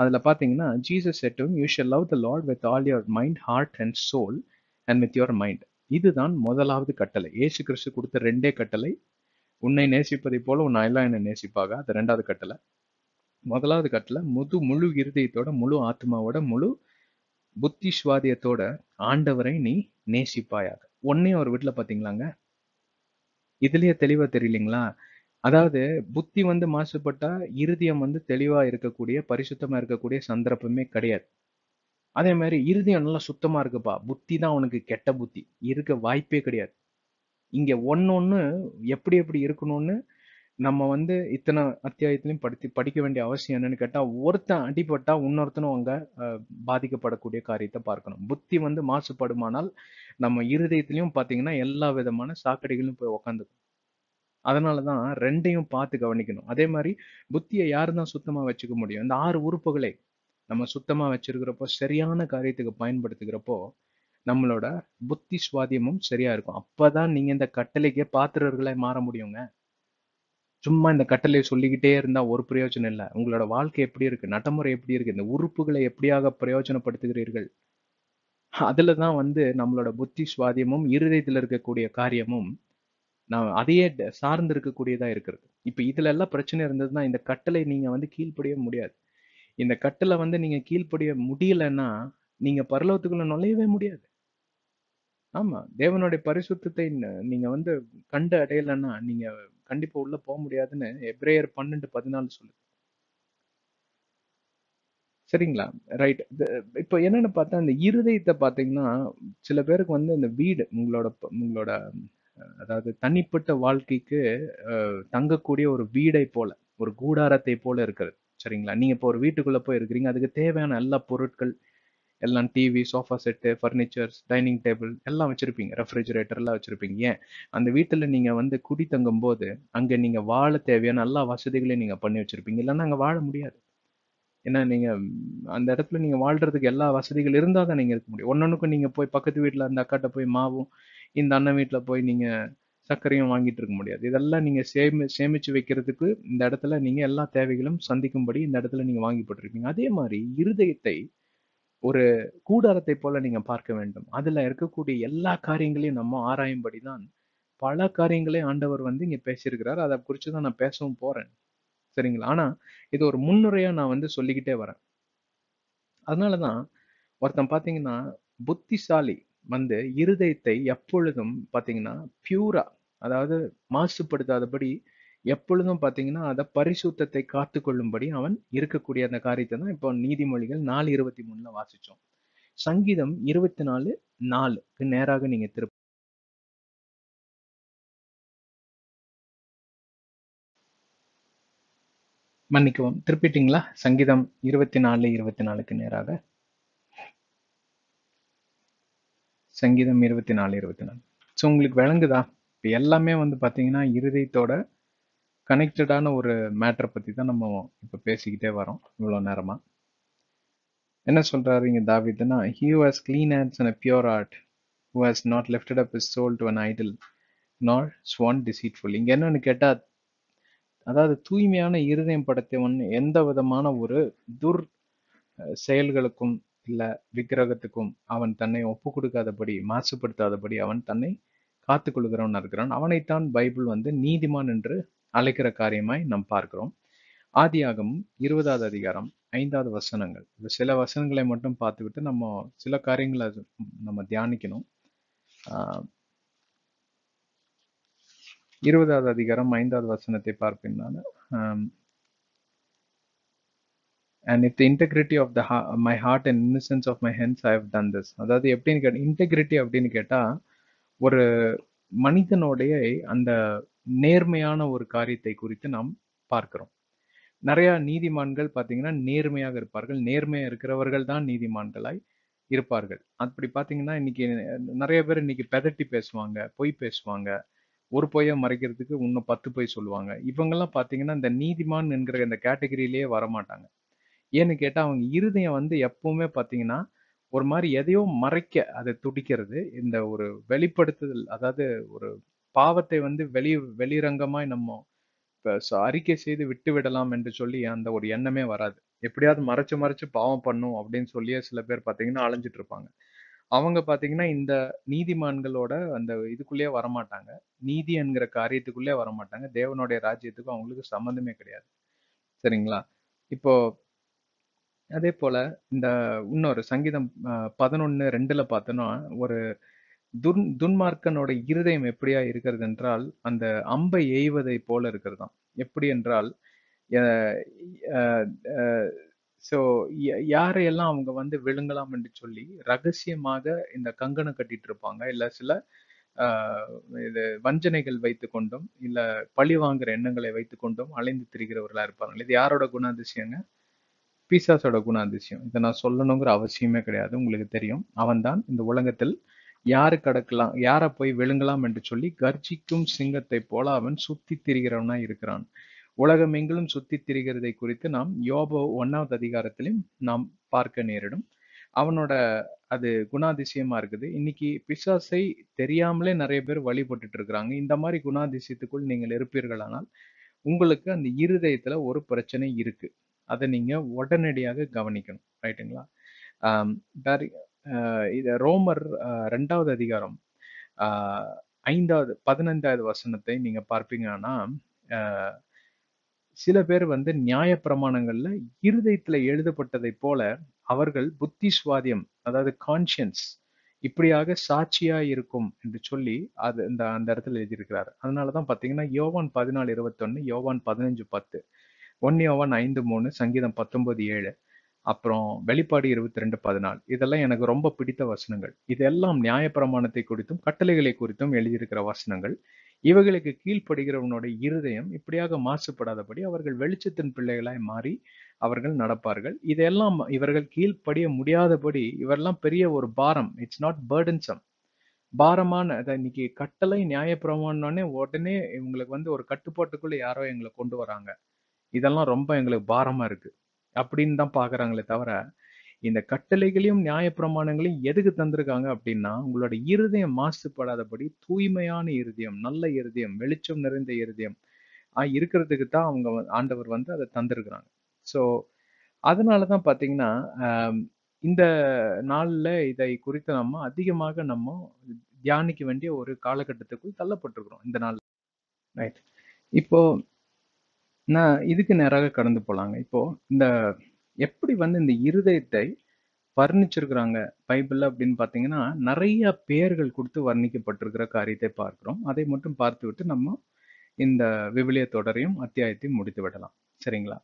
அதில் பார்த்தீங்கன்னா ஜீசஸ் செட்டும் you shall love the Lord with all your mind heart and soul and with your mind இதுதான் முதலாவது கட்டளை ஏசு கிறிஸ்து கொடுத்த ரெண்டே கட்டளை உன்னை நேசிப்பதை போல உன் எல்லாம் என்னை நேசிப்பாக அது ரெண்டாவது கட்டளை முதலாவது கட்டளை முது முழு இருதயத்தோட முழு ஆத்மாவோட முழு புத்தி சுவாதியத்தோட ஆண்டவரை நீ நேசிப்பாயாக ஒன்னே ஒரு வீட்டில் பார்த்தீங்களாங்க இதுலயே தெளிவா தெரியலீங்களா அதாவது புத்தி வந்து மாசுபட்டா இருதயம் வந்து தெளிவா இருக்கக்கூடிய பரிசுத்தமா இருக்கக்கூடிய சந்தர்ப்பமே கிடையாது அதே மாதிரி இருதயம் நல்லா சுத்தமா இருக்குப்பா புத்தி தான் உனக்கு கெட்ட புத்தி இருக்க வாய்ப்பே கிடையாது இங்க ஒன்னொன்னு எப்படி எப்படி இருக்கணும்னு நம்ம வந்து இத்தனை அத்தியாயத்திலையும் படுத்தி படிக்க வேண்டிய அவசியம் என்னன்னு கேட்டா ஒருத்தன் அடிபட்டா இன்னொருத்தனும் அவங்க பாதிக்கப்படக்கூடிய காரியத்தை பார்க்கணும் புத்தி வந்து மாசுபடுமானால் நம்ம இருதயத்திலையும் பாத்தீங்கன்னா எல்லா விதமான சாக்கடைகளும் போய் உக்காந்துக்கும் அதனால தான் ரெண்டையும் பார்த்து கவனிக்கணும் அதே மாதிரி புத்தியை யார் தான் சுத்தமாக வச்சுக்க முடியும் இந்த ஆறு உறுப்புகளை நம்ம சுத்தமாக வச்சிருக்கிறப்போ சரியான காரியத்துக்கு பயன்படுத்துகிறப்போ நம்மளோட புத்தி சுவாதியமும் சரியா இருக்கும் அப்பதான் நீங்க இந்த கட்டளைக்கே பாத்திரர்களை மாற முடியுங்க சும்மா இந்த கட்டளை சொல்லிக்கிட்டே இருந்தா ஒரு பிரயோஜனம் இல்லை உங்களோட வாழ்க்கை எப்படி இருக்கு நடைமுறை எப்படி இருக்கு இந்த உறுப்புகளை எப்படியாக பிரயோஜனப்படுத்துகிறீர்கள் அதுல தான் வந்து நம்மளோட புத்தி சுவாதியமும் இருதயத்தில் இருக்கக்கூடிய காரியமும் நான் அதையே சார்ந்து இருக்கக்கூடியதா இருக்கிறது இப்போ இதுல எல்லாம் பிரச்சனை இருந்ததுன்னா இந்த கட்டளை நீங்க வந்து கீழ்ப்படிய முடியாது இந்த கட்டளை வந்து நீங்க கீழ்ப்படிய முடியலன்னா நீங்க பரலோகத்துக்குள்ள நுழையவே முடியாது ஆமா தேவனுடைய பரிசுத்தத்தை நீங்க வந்து கண்டு அடையலைன்னா நீங்க கண்டிப்பா உள்ள போக முடியாதுன்னு எப்ரேயர் பன்னெண்டு பதினாலு சொல்லுது சரிங்களா ரைட் இப்போ என்னன்னு பார்த்தா இந்த இருதயத்தை பார்த்தீங்கன்னா சில பேருக்கு வந்து இந்த வீடு உங்களோட உங்களோட அதாவது தனிப்பட்ட வாழ்க்கைக்கு தங்கக்கூடிய ஒரு வீடை போல, ஒரு கூடாரத்தை போல இருக்கிறது. சரிங்களா? நீங்க இப்போ ஒரு வீட்டுக்குள்ள போய் இருக்கிறீங்க. அதுக்கு தேவையான எல்லா பொருட்கள், எல்லாம் TV, sofa set, furnitures, dining table எல்லாம் வச்சிருப்பீங்க. ரெஃப்ரிஜிரேட்டர் எல்லாம் வச்சிருப்பீங்க. ஏன்? அந்த வீட்டுல நீங்க வந்து குடி தங்கும் போது அங்க நீங்க வாழ தேவையான எல்லா வசதிகளையும் நீங்க பண்ணி வச்சிருப்பீங்க. இல்லைன்னா அங்க வாழ முடியாது. ஏன்னா நீங்க அந்த இடத்துல நீங்க வாழ்றதுக்கு எல்லா வசதிகள் இருந்தால் தான் நீங்க இருக்க முடியும். ஒன்னொன்னுக்கும் நீங்க போய் பக்கத்து வீட்டுல அந்த அக்காட்ட போய் மாவும், இந்த அண்ணன் வீட்டில் போய் நீங்கள் சர்க்கரையும் வாங்கிட்டு இருக்க முடியாது இதெல்லாம் நீங்கள் சேமி சேமித்து வைக்கிறதுக்கு இந்த இடத்துல நீங்கள் எல்லா தேவைகளும் சந்திக்கும்படி இந்த இடத்துல நீங்கள் வாங்கி போட்டிருக்கீங்க அதே மாதிரி இருதயத்தை ஒரு கூடாரத்தை போல நீங்கள் பார்க்க வேண்டும் அதில் இருக்கக்கூடிய எல்லா காரியங்களையும் நம்ம ஆராயும்படி தான் பல காரியங்களே ஆண்டவர் வந்து இங்கே பேசியிருக்கிறார் அதை குறித்து தான் நான் பேசவும் போகிறேன் சரிங்களா ஆனால் இது ஒரு முன்னுரையாக நான் வந்து சொல்லிக்கிட்டே வரேன் அதனால தான் ஒருத்தன் பார்த்தீங்கன்னா புத்திசாலி வந்து இருதயத்தை எப்பொழுதும் பார்த்தீங்கன்னா பியூரா அதாவது மாசுபடுத்தாதபடி எப்பொழுதும் பார்த்தீங்கன்னா அதை பரிசுத்தத்தை காத்து கொள்ளும்படி அவன் இருக்கக்கூடிய அந்த காரியத்தை தான் இப்போ நீதிமொழிகள் நாலு இருபத்தி மூணுல வாசிச்சோம் சங்கீதம் இருபத்தி நாலு நாலுக்கு நேராக நீங்க திரு மன்னிக்கவும் திருப்பிட்டீங்களா சங்கீதம் இருபத்தி நாலு இருபத்தி நாலுக்கு நேராக சங்கீதம் இருபத்தி நாலு இருபத்தி நாலு ஸோ உங்களுக்கு விளங்குதா இப்போ எல்லாமே வந்து பார்த்தீங்கன்னா இருதயத்தோட கனெக்டடான ஒரு மேட்டரை பற்றி தான் நம்ம இப்போ பேசிக்கிட்டே வரோம் இவ்வளோ நேரமாக என்ன சொல்கிறாரு இங்கே தாவிதுனா he has clean hands and a pure heart who has not lifted up his soul to an idol not sworn deceitful இங்கே என்னென்னு கேட்டால் அதாவது தூய்மையான இருதயம் படத்தை ஒன்று எந்த விதமான ஒரு துர் செயல்களுக்கும் இல்ல விக்கிரகத்துக்கும் அவன் தன்னை ஒப்பு கொடுக்காதபடி மாசுபடுத்தாதபடி அவன் தன்னை காத்து கொள்கிறவன் இருக்கிறான் அவனைத்தான் பைபிள் வந்து நீதிமான் என்று அழைக்கிற காரியமாய் நாம் பார்க்கிறோம் ஆதியாகமும் இருபதாவது அதிகாரம் ஐந்தாவது வசனங்கள் இந்த சில வசனங்களை மட்டும் பார்த்துக்கிட்டு நம்ம சில காரியங்களை நம்ம தியானிக்கணும் இருபதாவது அதிகாரம் ஐந்தாவது வசனத்தை பார்ப்பேன் நான் and if the integrity of the my heart and innocence of my hands I have done this அதாவது எப்படின்னு கேட்டால் இன்டெகிரிட்டி அப்படின்னு கேட்டால் ஒரு மனிதனுடைய அந்த நேர்மையான ஒரு காரியத்தை குறித்து நாம் பார்க்கிறோம் நிறைய நீதிமான்கள் பார்த்தீங்கன்னா நேர்மையாக இருப்பார்கள் நேர்மையாக இருக்கிறவர்கள் தான் நீதிமான்களாய் இருப்பார்கள் அப்படி பார்த்தீங்கன்னா இன்னைக்கு நிறைய பேர் இன்னைக்கு பெதட்டி பேசுவாங்க பொய் பேசுவாங்க ஒரு பொய்யை மறைக்கிறதுக்கு இன்னும் பத்து பொய் சொல்லுவாங்க இவங்கெல்லாம் பார்த்தீங்கன்னா இந்த நீதிமான் என்கிற இந்த கேட்டகரியிலேயே வரமாட்டாங்க ஏன்னு கேட்டால் அவங்க இருதயம் வந்து எப்பவுமே பார்த்தீங்கன்னா ஒரு மாதிரி எதையோ மறைக்க அதை துடிக்கிறது இந்த ஒரு வெளிப்படுத்துதல் அதாவது ஒரு பாவத்தை வந்து வெளி வெளிரங்கமாய் நம்ம அறிக்கை செய்து விட்டு விடலாம் என்று சொல்லி அந்த ஒரு எண்ணமே வராது எப்படியாவது மறைச்சு மறைச்சு பாவம் பண்ணும் அப்படின்னு சொல்லியே சில பேர் பார்த்தீங்கன்னா அழைஞ்சிட்டு இருப்பாங்க அவங்க பார்த்தீங்கன்னா இந்த நீதிமான்களோட அந்த இதுக்குள்ளேயே வரமாட்டாங்க நீதி என்கிற காரியத்துக்குள்ளே வரமாட்டாங்க தேவனுடைய ராஜ்யத்துக்கும் அவங்களுக்கு சம்மந்தமே கிடையாது சரிங்களா இப்போ அதே போல இந்த இன்னொரு சங்கீதம் பதினொன்று ரெண்டில் பார்த்தோன்னா ஒரு துன் துன்மார்க்கனோட இருதயம் எப்படியா இருக்கிறது என்றால் அந்த அம்பை எய்வதை போல இருக்கிறதாம் எப்படி என்றால் ஸோ யாரையெல்லாம் அவங்க வந்து விழுங்கலாம் என்று சொல்லி ரகசியமாக இந்த கங்கணம் கட்டிட்டு இருப்பாங்க இல்லை சில இது வஞ்சனைகள் வைத்து கொண்டும் இல்லை பழி வாங்குற எண்ணங்களை வைத்து கொண்டும் அலைந்து திரிகிறவர்களா இருப்பாங்க இது யாரோட குணாதிசயங்க பீசாஸோட அதிசயம் இதை நான் சொல்லணுங்கிற அவசியமே கிடையாது உங்களுக்கு தெரியும் அவன்தான் இந்த உலகத்தில் யாரு கடக்கலாம் யாரை போய் விழுங்கலாம் என்று சொல்லி கர்ஜிக்கும் சிங்கத்தை போல அவன் சுத்தி திரிகிறவனா இருக்கிறான் உலகமெங்கிலும் சுத்தி திரிகிறதை குறித்து நாம் யோபோ ஒன்னாவது அதிகாரத்திலையும் நாம் பார்க்க நேரிடும் அவனோட அது குணாதிசயமா இருக்குது இன்னைக்கு பிசாசை தெரியாமலே நிறைய பேர் வழிபட்டுட்டு இருக்கிறாங்க இந்த மாதிரி குணாதிசயத்துக்குள் நீங்கள் இருப்பீர்களானால் உங்களுக்கு அந்த இருதயத்துல ஒரு பிரச்சனை இருக்கு அதை நீங்கள் உடனடியாக கவனிக்கணும் ரைட்டுங்களா வேறு இது ரோமர் ரெண்டாவது அதிகாரம் ஐந்தாவது பதினைந்தாவது வசனத்தை நீங்கள் பார்ப்பீங்கன்னா சில பேர் வந்து பிரமாணங்கள்ல இருதயத்துல எழுதப்பட்டதை போல அவர்கள் புத்தி சுவாதியம் அதாவது கான்சியன்ஸ் இப்படியாக சாட்சியா இருக்கும் என்று சொல்லி அது இந்த அந்த இடத்துல எழுதியிருக்கிறார் அதனாலதான் பாத்தீங்கன்னா யோவான் பதினாலு இருபத்தொன்னு யோவான் பதினஞ்சு பத்து ஒன்னியோவன் ஐந்து மூணு சங்கீதம் பத்தொன்பது ஏழு அப்புறம் வெளிப்பாடு இருபத்தி ரெண்டு பதினாலு இதெல்லாம் எனக்கு ரொம்ப பிடித்த வசனங்கள் இதெல்லாம் நியாயப்பிரமாணத்தை குறித்தும் கட்டளைகளை குறித்தும் எழுதியிருக்கிற வசனங்கள் இவைகளுக்கு கீழ்ப்படுகிறவனுடைய இருதயம் இப்படியாக மாசுபடாதபடி அவர்கள் வெளிச்சத்தின் பிள்ளைகளாய் மாறி அவர்கள் நடப்பார்கள் இதெல்லாம் இவர்கள் கீழ்ப்படிய முடியாதபடி இவரெல்லாம் பெரிய ஒரு பாரம் இட்ஸ் நாட் பேர்டன்சம் பாரமான அதை இன்னைக்கு கட்டளை நியாயப்பிரமாணம்னே உடனே இவங்களுக்கு வந்து ஒரு கட்டுப்பாட்டுக்குள்ள யாரோ எங்களை கொண்டு வராங்க இதெல்லாம் ரொம்ப எங்களுக்கு பாரமா இருக்கு அப்படின்னு தான் பாக்குறாங்களே தவிர இந்த கட்டளைகளையும் நியாயப்பிரமாணங்களையும் எதுக்கு தந்திருக்காங்க அப்படின்னா உங்களோட இருதயம் மாசுபடாதபடி தூய்மையான இருதயம் நல்ல இருதயம் வெளிச்சம் நிறைந்த இருதயம் இருக்கிறதுக்கு தான் அவங்க ஆண்டவர் வந்து அதை தந்திருக்கிறாங்க ஸோ அதனால தான் பார்த்தீங்கன்னா இந்த நாளில் இதை குறித்து நம்ம அதிகமாக நம்ம தியானிக்க வேண்டிய ஒரு காலகட்டத்துக்குள் தள்ளப்பட்டிருக்கிறோம் இந்த நாள் ரைட் இப்போது நான் இதுக்கு நேராக கடந்து போகலாங்க இப்போ இந்த எப்படி வந்து இந்த இருதயத்தை வர்ணிச்சிருக்கிறாங்க பைபிள் அப்படின்னு பார்த்தீங்கன்னா, நிறைய பெயர்கள் கொடுத்து வர்ணிக்கப்பட்டிருக்கிற காரியத்தை பார்க்குறோம் அதை மட்டும் பார்த்துவிட்டு நம்ம இந்த விவிலிய தொடரையும், அத்தியாயத்தையும் முடித்து விடலாம். சரிங்களா?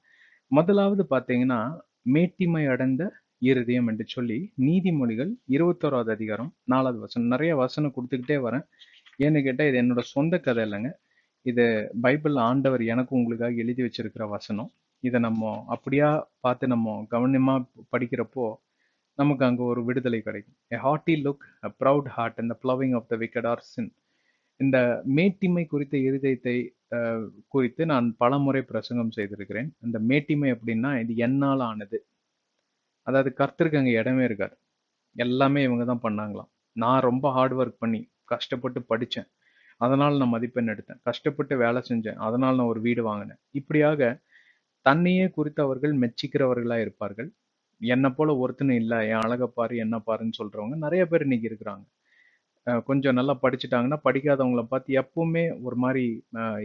முதலாவது பார்த்தீங்கன்னா, மேட்டிமை அடைந்த இருதயம் என்று சொல்லி நீதிமொழிகள் இருபத்தோராவது அதிகாரம் நாலாவது வசனம். நிறைய வசனம் கொடுத்துக்கிட்டே வரேன். ஏன்னு கேட்டால் இது என்னோட சொந்த கதை இல்லைங்க இது பைபிள் ஆண்டவர் எனக்கும் உங்களுக்காக எழுதி வச்சிருக்கிற வசனம் இதை நம்ம அப்படியா பார்த்து நம்ம கவனமாக படிக்கிறப்போ நமக்கு அங்கே ஒரு விடுதலை கிடைக்கும் a hearty look a proud heart and the plowing of the wicked are sin இந்த மேட்டிமை குறித்த இருதயத்தை குறித்து நான் பல முறை பிரசங்கம் செய்திருக்கிறேன் இந்த மேட்டிமை அப்படின்னா இது என்னால் ஆனது அதாவது கர்த்தருக்கு அங்கே இடமே இருக்காது எல்லாமே இவங்க தான் பண்ணாங்களாம் நான் ரொம்ப ஹார்ட் ஒர்க் பண்ணி கஷ்டப்பட்டு படித்தேன் அதனால் நான் மதிப்பெண் எடுத்தேன் கஷ்டப்பட்டு வேலை செஞ்சேன் அதனால் நான் ஒரு வீடு வாங்கினேன் இப்படியாக தன்னையே குறித்து அவர்கள் மெச்சிக்கிறவர்களாக இருப்பார்கள் என்னை போல ஒருத்தனும் இல்லை என் அழகை பாரு என்ன பாருன்னு சொல்கிறவங்க நிறைய பேர் இன்றைக்கி இருக்கிறாங்க கொஞ்சம் நல்லா படிச்சுட்டாங்கன்னா படிக்காதவங்கள பார்த்து எப்பவுமே ஒரு மாதிரி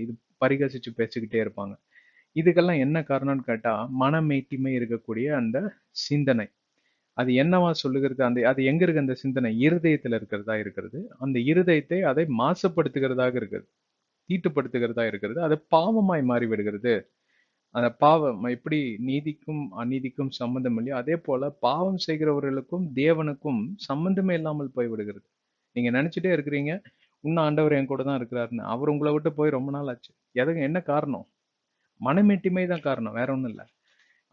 இது பரிகசித்து பேசிக்கிட்டே இருப்பாங்க இதுக்கெல்லாம் என்ன காரணம்னு கேட்டால் மனமேட்டிமை இருக்கக்கூடிய அந்த சிந்தனை அது என்னவா சொல்லுகிறது அந்த அது எங்க இருக்கு அந்த சிந்தனை இருதயத்துல இருக்கிறதா இருக்கிறது அந்த இருதயத்தை அதை மாசுபடுத்துகிறதாக இருக்கிறது தீட்டுப்படுத்துகிறதா இருக்கிறது அது பாவமாய் மாறி விடுகிறது அந்த பாவம் எப்படி நீதிக்கும் அநீதிக்கும் சம்பந்தம் இல்லையோ அதே போல பாவம் செய்கிறவர்களுக்கும் தேவனுக்கும் சம்பந்தமே இல்லாமல் போய்விடுகிறது நீங்க நினைச்சிட்டே இருக்கிறீங்க இன்னும் ஆண்டவர் என் கூட தான் இருக்கிறாருன்னு அவர் உங்களை விட்டு போய் ரொம்ப நாள் ஆச்சு எதுக்கு என்ன காரணம் மனமேட்டிமை தான் காரணம் வேற ஒன்றும் இல்லை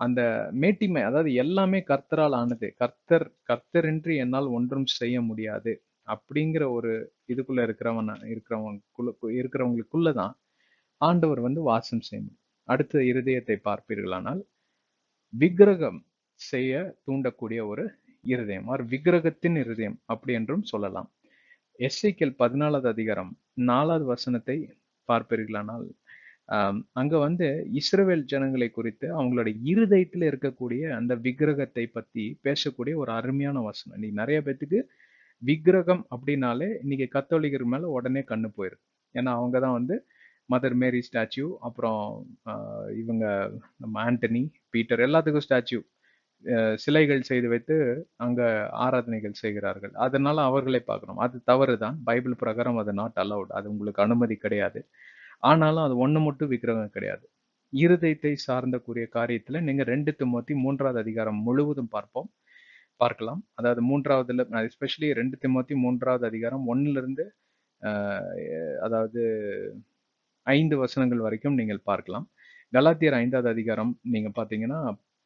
அந்த மேட்டிமை அதாவது எல்லாமே கர்த்தரால் ஆனது கர்த்தர் கர்த்தரின்றி என்னால் ஒன்றும் செய்ய முடியாது அப்படிங்கிற ஒரு இதுக்குள்ள இருக்கிறவன் இருக்கிறவங்க இருக்கிறவங்களுக்குள்ளதான் ஆண்டவர் வந்து வாசம் செய்யும் அடுத்த இருதயத்தை பார்ப்பீர்களானால் விக்கிரகம் செய்ய தூண்டக்கூடிய ஒரு இருதயம் ஆர் விக்கிரகத்தின் இருதயம் அப்படி என்றும் சொல்லலாம் எஸ்ஐக்கியல் பதினாலாவது அதிகாரம் நாலாவது வசனத்தை பார்ப்பீர்களானால் அங்க வந்து இஸ்ரேல் ஜனங்களை குறித்து அவங்களோட இருதயத்துல இருக்கக்கூடிய அந்த விக்கிரகத்தை பத்தி பேசக்கூடிய ஒரு அருமையான வசனம் இன்னைக்கு நிறைய பேத்துக்கு விக்கிரகம் அப்படின்னாலே இன்னைக்கு கத்தோலிகர் மேல உடனே கண்ணு போயிருக்கு ஏன்னா அவங்க தான் வந்து மதர் மேரி ஸ்டாச்சு அப்புறம் இவங்க நம்ம ஆண்டனி பீட்டர் எல்லாத்துக்கும் ஸ்டாச்சு சிலைகள் செய்து வைத்து அங்க ஆராதனைகள் செய்கிறார்கள் அதனால அவர்களை பார்க்கணும் அது தவறு தான் பைபிள் பிரகாரம் அது நாட் அலவுட் அது உங்களுக்கு அனுமதி கிடையாது ஆனாலும் அது ஒன்று மட்டும் விக்கிரகம் கிடையாது இருதயத்தை சார்ந்த கூறிய காரியத்தில் நீங்கள் ரெண்டு திமுத்தி மூன்றாவது அதிகாரம் முழுவதும் பார்ப்போம் பார்க்கலாம் அதாவது மூன்றாவதுல எஸ்பெஷலி ரெண்டு திமுத்தி மூன்றாவது அதிகாரம் ஒன்னுலேருந்து அதாவது ஐந்து வசனங்கள் வரைக்கும் நீங்கள் பார்க்கலாம் கலாத்தியர் ஐந்தாவது அதிகாரம் நீங்கள் பார்த்தீங்கன்னா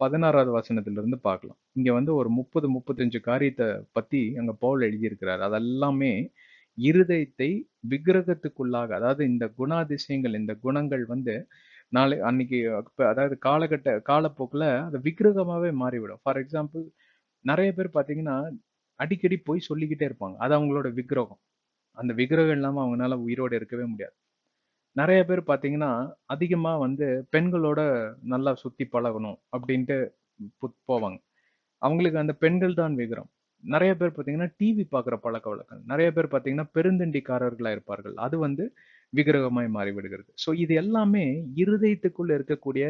பதினாறாவது வசனத்திலிருந்து பார்க்கலாம் இங்கே வந்து ஒரு முப்பது முப்பத்தஞ்சு காரியத்தை பற்றி அங்கே போல் எழுதியிருக்கிறார் அதெல்லாமே இருதயத்தை விக்கிரகத்துக்குள்ளாக அதாவது இந்த குணாதிசயங்கள் இந்த குணங்கள் வந்து நாளை அன்னைக்கு அதாவது காலகட்ட காலப்போக்கில் அது விக்கிரகமாகவே மாறிவிடும் ஃபார் எக்ஸாம்பிள் நிறைய பேர் பார்த்தீங்கன்னா அடிக்கடி போய் சொல்லிக்கிட்டே இருப்பாங்க அது அவங்களோட விக்கிரகம் அந்த விக்கிரகம் இல்லாமல் அவங்களால உயிரோடு இருக்கவே முடியாது நிறைய பேர் பார்த்தீங்கன்னா அதிகமாக வந்து பெண்களோட நல்லா சுற்றி பழகணும் அப்படின்ட்டு போவாங்க அவங்களுக்கு அந்த பெண்கள் தான் விக்கிரம் நிறைய பேர் பார்த்தீங்கன்னா டிவி பார்க்குற பழக்க வழக்கங்கள் நிறைய பேர் பார்த்தீங்கன்னா பெருந்தண்டிக்காரர்களாக இருப்பார்கள் அது வந்து விக்கிரகமாய் மாறிவிடுகிறது ஸோ இது எல்லாமே இருதயத்துக்குள்ள இருக்கக்கூடிய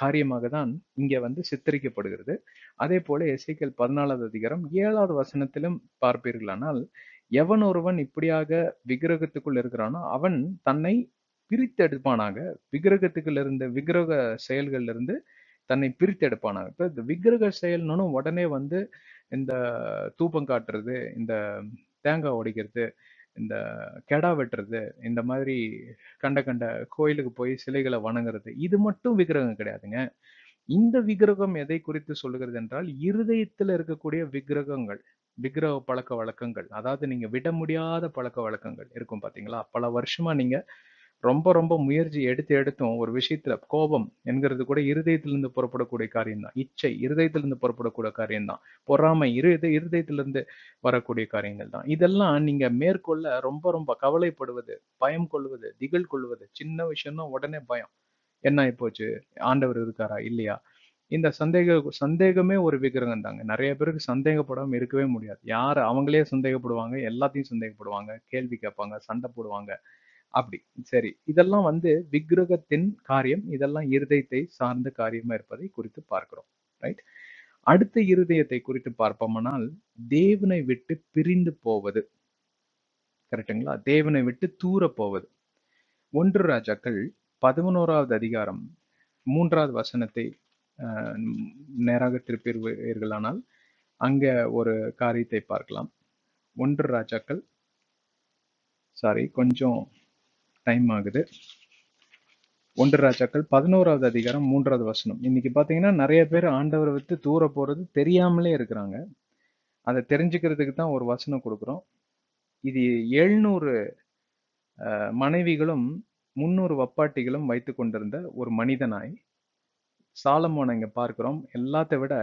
காரியமாக தான் இங்கே வந்து சித்தரிக்கப்படுகிறது அதே போல எஸ்ஐக்கள் பதினாலாவது அதிகாரம் ஏழாவது வசனத்திலும் பார்ப்பீர்களானால் எவன் ஒருவன் இப்படியாக விக்கிரகத்துக்குள் இருக்கிறானோ அவன் தன்னை பிரித்தெடுப்பானாக விக்கிரகத்துக்குள்ள இருந்த விக்கிரக செயல்கள்ல இருந்து தன்னை பிரித்தெடுப்பானாக இப்போ இந்த விக்கிரக செயல்னு உடனே வந்து இந்த தூப்பம் காட்டுறது இந்த தேங்காய் உடைக்கிறது இந்த கெடா வெட்டுறது இந்த மாதிரி கண்ட கண்ட கோயிலுக்கு போய் சிலைகளை வணங்குறது இது மட்டும் விக்கிரகம் கிடையாதுங்க இந்த விக்கிரகம் எதை குறித்து சொல்லுகிறது என்றால் இருதயத்தில் இருக்கக்கூடிய விக்கிரகங்கள் விக்கிரக பழக்க வழக்கங்கள் அதாவது நீங்க விட முடியாத பழக்க வழக்கங்கள் இருக்கும் பாத்தீங்களா பல வருஷமா நீங்க ரொம்ப ரொம்ப முயற்சி எடுத்து எடுத்தும் ஒரு விஷயத்துல கோபம் என்கிறது கூட இருதயத்திலிருந்து புறப்படக்கூடிய காரியம் தான் இச்சை இருதயத்திலிருந்து புறப்படக்கூடிய காரியம் தான் பொறாமை இரு இது இருதயத்திலிருந்து வரக்கூடிய காரியங்கள் தான் இதெல்லாம் நீங்க மேற்கொள்ள ரொம்ப ரொம்ப கவலைப்படுவது பயம் கொள்வது திகழ் கொள்வது சின்ன விஷயம்னா உடனே பயம் என்ன ஆயிப்போச்சு ஆண்டவர் இருக்காரா இல்லையா இந்த சந்தேக சந்தேகமே ஒரு விக்கிரகம் தாங்க நிறைய பேருக்கு சந்தேகப்படாமல் இருக்கவே முடியாது யார் அவங்களே சந்தேகப்படுவாங்க எல்லாத்தையும் சந்தேகப்படுவாங்க கேள்வி கேட்பாங்க சண்டை போடுவாங்க அப்படி சரி இதெல்லாம் வந்து விக்கிரகத்தின் காரியம் இதெல்லாம் இருதயத்தை சார்ந்த காரியமா இருப்பதை குறித்து பார்க்கிறோம் ரைட் அடுத்த இருதயத்தை குறித்து பார்ப்போம்னால் தேவனை விட்டு பிரிந்து போவது கரெக்டுங்களா தேவனை விட்டு தூர போவது ஒன்று ராஜாக்கள் பதினோராவது அதிகாரம் மூன்றாவது வசனத்தை நேராக திருப்பிடுவீர்களானால் அங்கே ஒரு காரியத்தை பார்க்கலாம் ஒன்று ராஜாக்கள் சாரி கொஞ்சம் டைம் ஆகுது ஒன்று ராஜாக்கள் பதினோராவது அதிகாரம் மூன்றாவது வசனம் இன்னைக்கு பார்த்தீங்கன்னா நிறைய பேர் ஆண்டவரை விட்டு தூர போகிறது தெரியாமலே இருக்கிறாங்க அதை தெரிஞ்சுக்கிறதுக்கு தான் ஒரு வசனம் கொடுக்குறோம் இது எழுநூறு மனைவிகளும் முந்நூறு வப்பாட்டிகளும் வைத்து கொண்டிருந்த ஒரு மனிதனாய் சாலமோனை இங்கே பார்க்குறோம் எல்லாத்த விட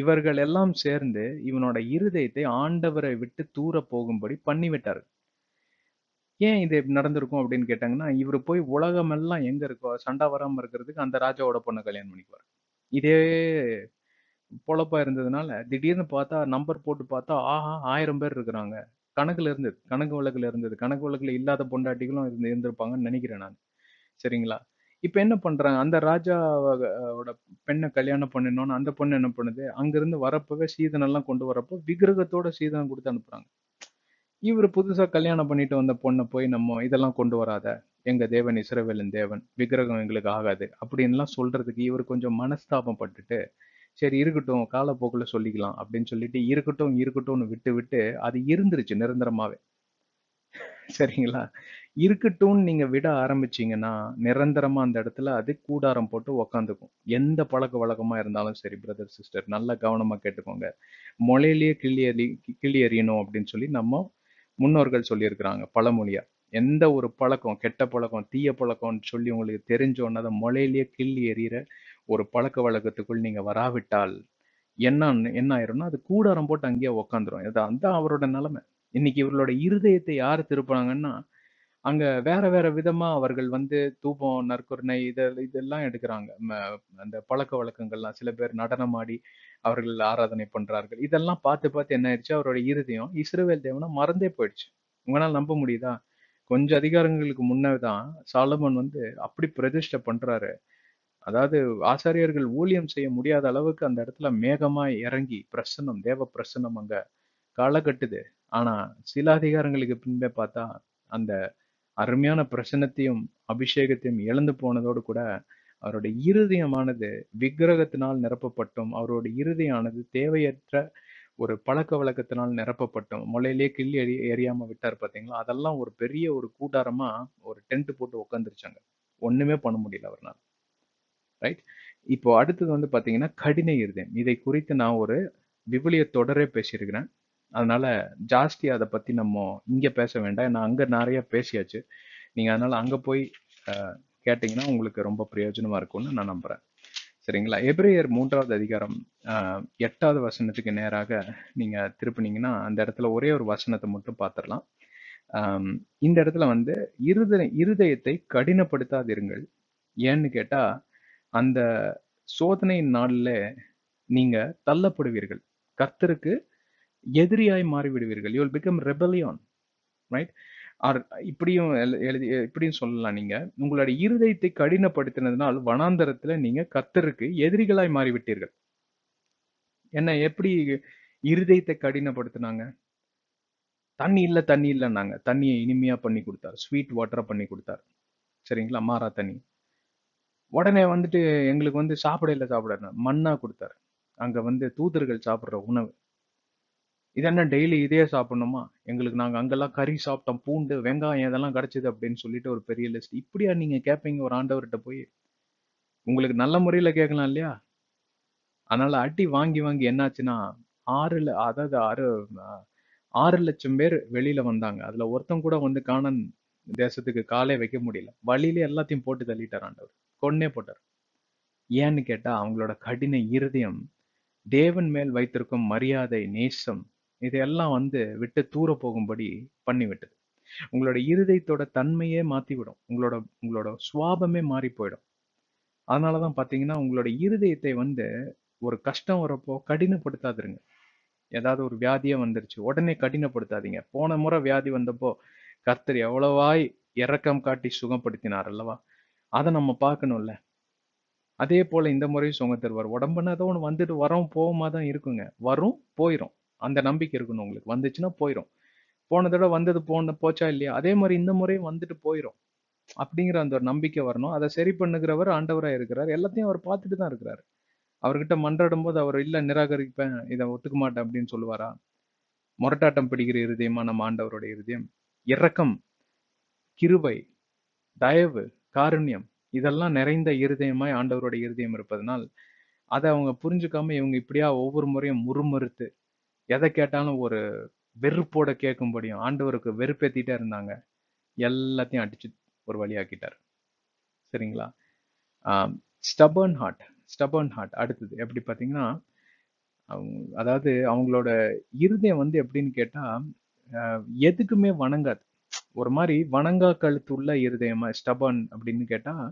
இவர்கள் எல்லாம் சேர்ந்து இவனோட இருதயத்தை ஆண்டவரை விட்டு தூர போகும்படி பண்ணிவிட்டார்கள் ஏன் இது இப்படி நடந்திருக்கும் அப்படின்னு கேட்டாங்கன்னா இவர் போய் உலகமெல்லாம் எங்க இருக்கோ சண்டை வராம இருக்கிறதுக்கு அந்த ராஜாவோட பொண்ணை கல்யாணம் பண்ணிக்குவார் இதே பொழப்பா இருந்ததுனால திடீர்னு பார்த்தா நம்பர் போட்டு பார்த்தா ஆஹா ஆயிரம் பேர் இருக்கிறாங்க கணக்குல இருந்தது கணக்கு வழக்குல இருந்தது கணக்கு வழக்குல இல்லாத பொண்டாட்டிகளும் இருந்து இருந்திருப்பாங்கன்னு நினைக்கிறேன் நான் சரிங்களா இப்ப என்ன பண்றாங்க அந்த ராஜாவோட பெண்ணை கல்யாணம் பண்ணணும்னு அந்த பொண்ணு என்ன பண்ணுது அங்கிருந்து வரப்பவே சீதனெல்லாம் கொண்டு வரப்போ விக்கிரகத்தோட சீதனம் கொடுத்து அனுப்புறாங்க இவர் புதுசாக கல்யாணம் பண்ணிட்டு வந்த பொண்ணை போய் நம்ம இதெல்லாம் கொண்டு வராத எங்கள் தேவன் இஸ்ரவேலின் தேவன் விக்கிரகம் எங்களுக்கு ஆகாது அப்படின்லாம் சொல்கிறதுக்கு இவர் கொஞ்சம் மனஸ்தாபம் பட்டுட்டு சரி இருக்கட்டும் காலப்போக்கில் சொல்லிக்கலாம் அப்படின்னு சொல்லிட்டு இருக்கட்டும் இருக்கட்டும்னு விட்டு விட்டு அது இருந்துருச்சு நிரந்தரமாகவே சரிங்களா இருக்கட்டும்னு நீங்கள் விட ஆரம்பிச்சீங்கன்னா நிரந்தரமாக அந்த இடத்துல அது கூடாரம் போட்டு உக்காந்துக்கும் எந்த பழக்க வழக்கமாக இருந்தாலும் சரி பிரதர் சிஸ்டர் நல்லா கவனமாக கேட்டுக்கோங்க மொழையிலேயே கிள்ளி எறி கிள்ளி எறியணும் அப்படின்னு சொல்லி நம்ம முன்னோர்கள் சொல்லியிருக்கிறாங்க பழமொழியா எந்த ஒரு பழக்கம் கெட்ட பழக்கம் தீய பழக்கம்னு சொல்லி உங்களுக்கு தெரிஞ்சோன்னு அதை முளையிலேயே கிள்ளி எறிகிற ஒரு பழக்க வழக்கத்துக்குள் நீங்கள் வராவிட்டால் என்னன்னு என்ன ஆயிரும்னா அது கூடாரம் போட்டு அங்கேயே உக்காந்துரும் அதான் அவரோட நிலைமை இன்னைக்கு இவர்களோட இருதயத்தை யார் திருப்புறாங்கன்னா அங்க வேற வேற விதமா அவர்கள் வந்து தூபம், நற்கொருணை இத இதெல்லாம் எடுக்குறாங்க. ம அந்த வழக்கங்கள்லாம் சில பேர் நடனம் ஆடி அவர்கள் ஆராதனை பண்றார்கள். இதெல்லாம் பார்த்து, பார்த்து என்ன ஆயிடுச்சு, அவரோட இருதயம் இஸ்ரோவேல் தேவனா மறந்தே போயிடுச்சு. உங்களால நம்ப முடியுதா? கொஞ்சம் அதிகாரங்களுக்கு முன்னே தான் சாலமன் வந்து அப்படி பிரதிஷ்டை பண்றாரு. அதாவது ஆசாரியர்கள் ஊழியம் செய்ய முடியாத அளவுக்கு அந்த இடத்துல மேகமா இறங்கி பிரசன்னம், தேவ பிரசன்னம் அங்க கட்டுது ஆனா அதிகாரங்களுக்கு பின்பே பார்த்தா, அந்த அருமையான பிரச்சனத்தையும் அபிஷேகத்தையும் இழந்து போனதோடு கூட அவருடைய இருதயமானது விக்கிரகத்தினால் நிரப்பப்பட்டும் அவருடைய இருதயமானது தேவையற்ற ஒரு பழக்க வழக்கத்தினால் நிரப்பப்பட்டும் முளையிலே கிள்ளி எறி எறியாம விட்டார் பார்த்தீங்களா அதெல்லாம் ஒரு பெரிய ஒரு கூட்டாரமா ஒரு டென்ட் போட்டு உட்காந்துருச்சாங்க ஒண்ணுமே பண்ண முடியல அவர்னால் ரைட் இப்போ அடுத்தது வந்து பாத்தீங்கன்னா கடின இருதயம் இதை குறித்து நான் ஒரு விவிலிய தொடரே பேசியிருக்கிறேன் அதனால ஜாஸ்தி அதை பற்றி நம்ம இங்கே பேச வேண்டாம் ஏன்னா அங்கே நிறைய பேசியாச்சு நீங்கள் அதனால் அங்கே போய் கேட்டிங்கன்னா உங்களுக்கு ரொம்ப பிரயோஜனமாக இருக்கும்னு நான் நம்புகிறேன் சரிங்களா எப்ரேயர் மூன்றாவது அதிகாரம் எட்டாவது வசனத்துக்கு நேராக நீங்கள் திருப்பினீங்கன்னா அந்த இடத்துல ஒரே ஒரு வசனத்தை மட்டும் பார்த்துடலாம் இந்த இடத்துல வந்து இருத இருதயத்தை கடினப்படுத்தாதிருங்கள் ஏன்னு கேட்டால் அந்த சோதனையின் நாளில் நீங்கள் தள்ளப்படுவீர்கள் கர்த்தருக்கு எதிரியாய் மாறிவிடுவீர்கள் you will become rebellion right or இப்படியும் எழுதி இப்படியும் சொல்லலாம் நீங்க உங்களுடைய இருதயத்தை கடினப்படுத்தினதுனால் வனாந்தரத்துல நீங்க கத்தருக்கு எதிரிகளாய் மாறிவிட்டீர்கள் என்ன எப்படி இருதயத்தை கடினப்படுத்தினாங்க தண்ணி இல்லை தண்ணி இல்லைன்னாங்க தண்ணியை இனிமையா பண்ணி கொடுத்தார் ஸ்வீட் வாட்டரா பண்ணி கொடுத்தார் சரிங்களா மாறா தண்ணி உடனே வந்துட்டு எங்களுக்கு வந்து சாப்பிட இல்லை சாப்பிட மண்ணா கொடுத்தாரு அங்க வந்து தூதர்கள் சாப்பிட்ற உணவு இது என்ன டெய்லி இதே சாப்பிடணுமா எங்களுக்கு நாங்கள் அங்கெல்லாம் கறி சாப்பிட்டோம் பூண்டு வெங்காயம் இதெல்லாம் கிடைச்சிது அப்படின்னு சொல்லிட்டு ஒரு பெரிய லிஸ்ட் இப்படியா நீங்கள் கேட்பீங்க ஒரு ஆண்டவர்கிட்ட போய் உங்களுக்கு நல்ல முறையில் கேட்கலாம் இல்லையா அதனால அடி வாங்கி வாங்கி என்னாச்சுன்னா ஆறு அதாவது ஆறு ஆறு லட்சம் பேர் வெளியில வந்தாங்க அதுல ஒருத்தன் கூட வந்து காணன் தேசத்துக்கு காலே வைக்க முடியல வழியில எல்லாத்தையும் போட்டு தள்ளிட்டார் ஆண்டவர் கொன்னே போட்டார் ஏன்னு கேட்டா அவங்களோட கடின இருதயம் தேவன் மேல் வைத்திருக்கும் மரியாதை நேசம் இதையெல்லாம் வந்து விட்டு தூர போகும்படி பண்ணிவிட்டது உங்களோட இருதயத்தோட தன்மையே மாற்றிவிடும் உங்களோட உங்களோட சுவாபமே மாறி போயிடும் அதனால தான் பார்த்தீங்கன்னா உங்களோட இருதயத்தை வந்து ஒரு கஷ்டம் வரப்போ கடினப்படுத்தாதுருங்க ஏதாவது ஒரு வியாதியே வந்துருச்சு உடனே கடினப்படுத்தாதீங்க போன முறை வியாதி வந்தப்போ கர்த்தர் எவ்வளவாய் இறக்கம் காட்டி சுகப்படுத்தினார் அல்லவா அதை நம்ம பார்க்கணும்ல அதே போல இந்த முறையும் சுகம் தருவார் உடம்புனா ஏதோ ஒன்று வந்துட்டு வரோம் போகுமா தான் இருக்குங்க வரும் போயிடும் அந்த நம்பிக்கை இருக்கணும் உங்களுக்கு வந்துச்சுன்னா போயிடும் போன தடவை வந்தது போன போச்சா இல்லையா அதே மாதிரி இந்த முறையும் வந்துட்டு போயிடும் அப்படிங்கிற அந்த ஒரு நம்பிக்கை வரணும் அதை சரி பண்ணுகிறவர் ஆண்டவராக இருக்கிறார் எல்லாத்தையும் அவர் பார்த்துட்டு தான் இருக்கிறார் அவர்கிட்ட மன்றாடும் போது அவர் இல்லை நிராகரிப்பேன் இதை ஒத்துக்க மாட்டேன் அப்படின்னு சொல்லுவாரா முரட்டாட்டம் பிடிக்கிற இருதயமா நம்ம ஆண்டவருடைய இருதயம் இரக்கம் கிருபை தயவு காருண்யம் இதெல்லாம் நிறைந்த இருதயமாய் ஆண்டவருடைய இருதயம் இருப்பதனால் அதை அவங்க புரிஞ்சுக்காம இவங்க இப்படியா ஒவ்வொரு முறையும் முறுமுறுத்து எதை கேட்டாலும் ஒரு வெறுப்போட கேட்கும்படியும் ஆண்டவருக்கு வெறுப்பேத்திட்டே இருந்தாங்க எல்லாத்தையும் அடிச்சு ஒரு வழியாக்கிட்டார் சரிங்களா ஸ்டபர்ன் ஹார்ட் ஸ்டபர்ன் ஹார்ட் அடுத்தது எப்படி பார்த்தீங்கன்னா அதாவது அவங்களோட இருதயம் வந்து எப்படின்னு கேட்டால் எதுக்குமே வணங்காது ஒரு மாதிரி வணங்கா கழுத்துள்ள இருதயமா ஸ்டபன் அப்படின்னு கேட்டால்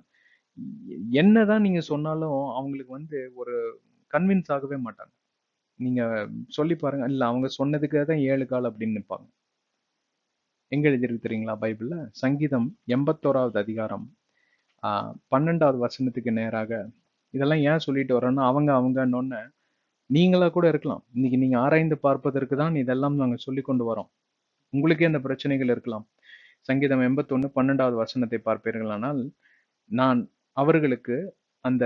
என்னதான் நீங்கள் சொன்னாலும் அவங்களுக்கு வந்து ஒரு கன்வின்ஸ் ஆகவே மாட்டாங்க நீங்கள் சொல்லி பாருங்கள் இல்லை அவங்க சொன்னதுக்காக தான் ஏழு கால் அப்படின்னு நிற்பாங்க எங்கே எழுதிருக்கு தெரியுங்களா பைபிளில் சங்கீதம் எண்பத்தோராவது அதிகாரம் பன்னெண்டாவது வசனத்துக்கு நேராக இதெல்லாம் ஏன் சொல்லிட்டு வரோன்னா அவங்க நொன்ன நீங்களா கூட இருக்கலாம் இன்னைக்கு நீங்கள் ஆராய்ந்து பார்ப்பதற்கு தான் இதெல்லாம் நாங்கள் சொல்லி கொண்டு வரோம் உங்களுக்கே அந்த பிரச்சனைகள் இருக்கலாம் சங்கீதம் எண்பத்தொன்று பன்னெண்டாவது வசனத்தை பார்ப்பீர்களானால் நான் அவர்களுக்கு அந்த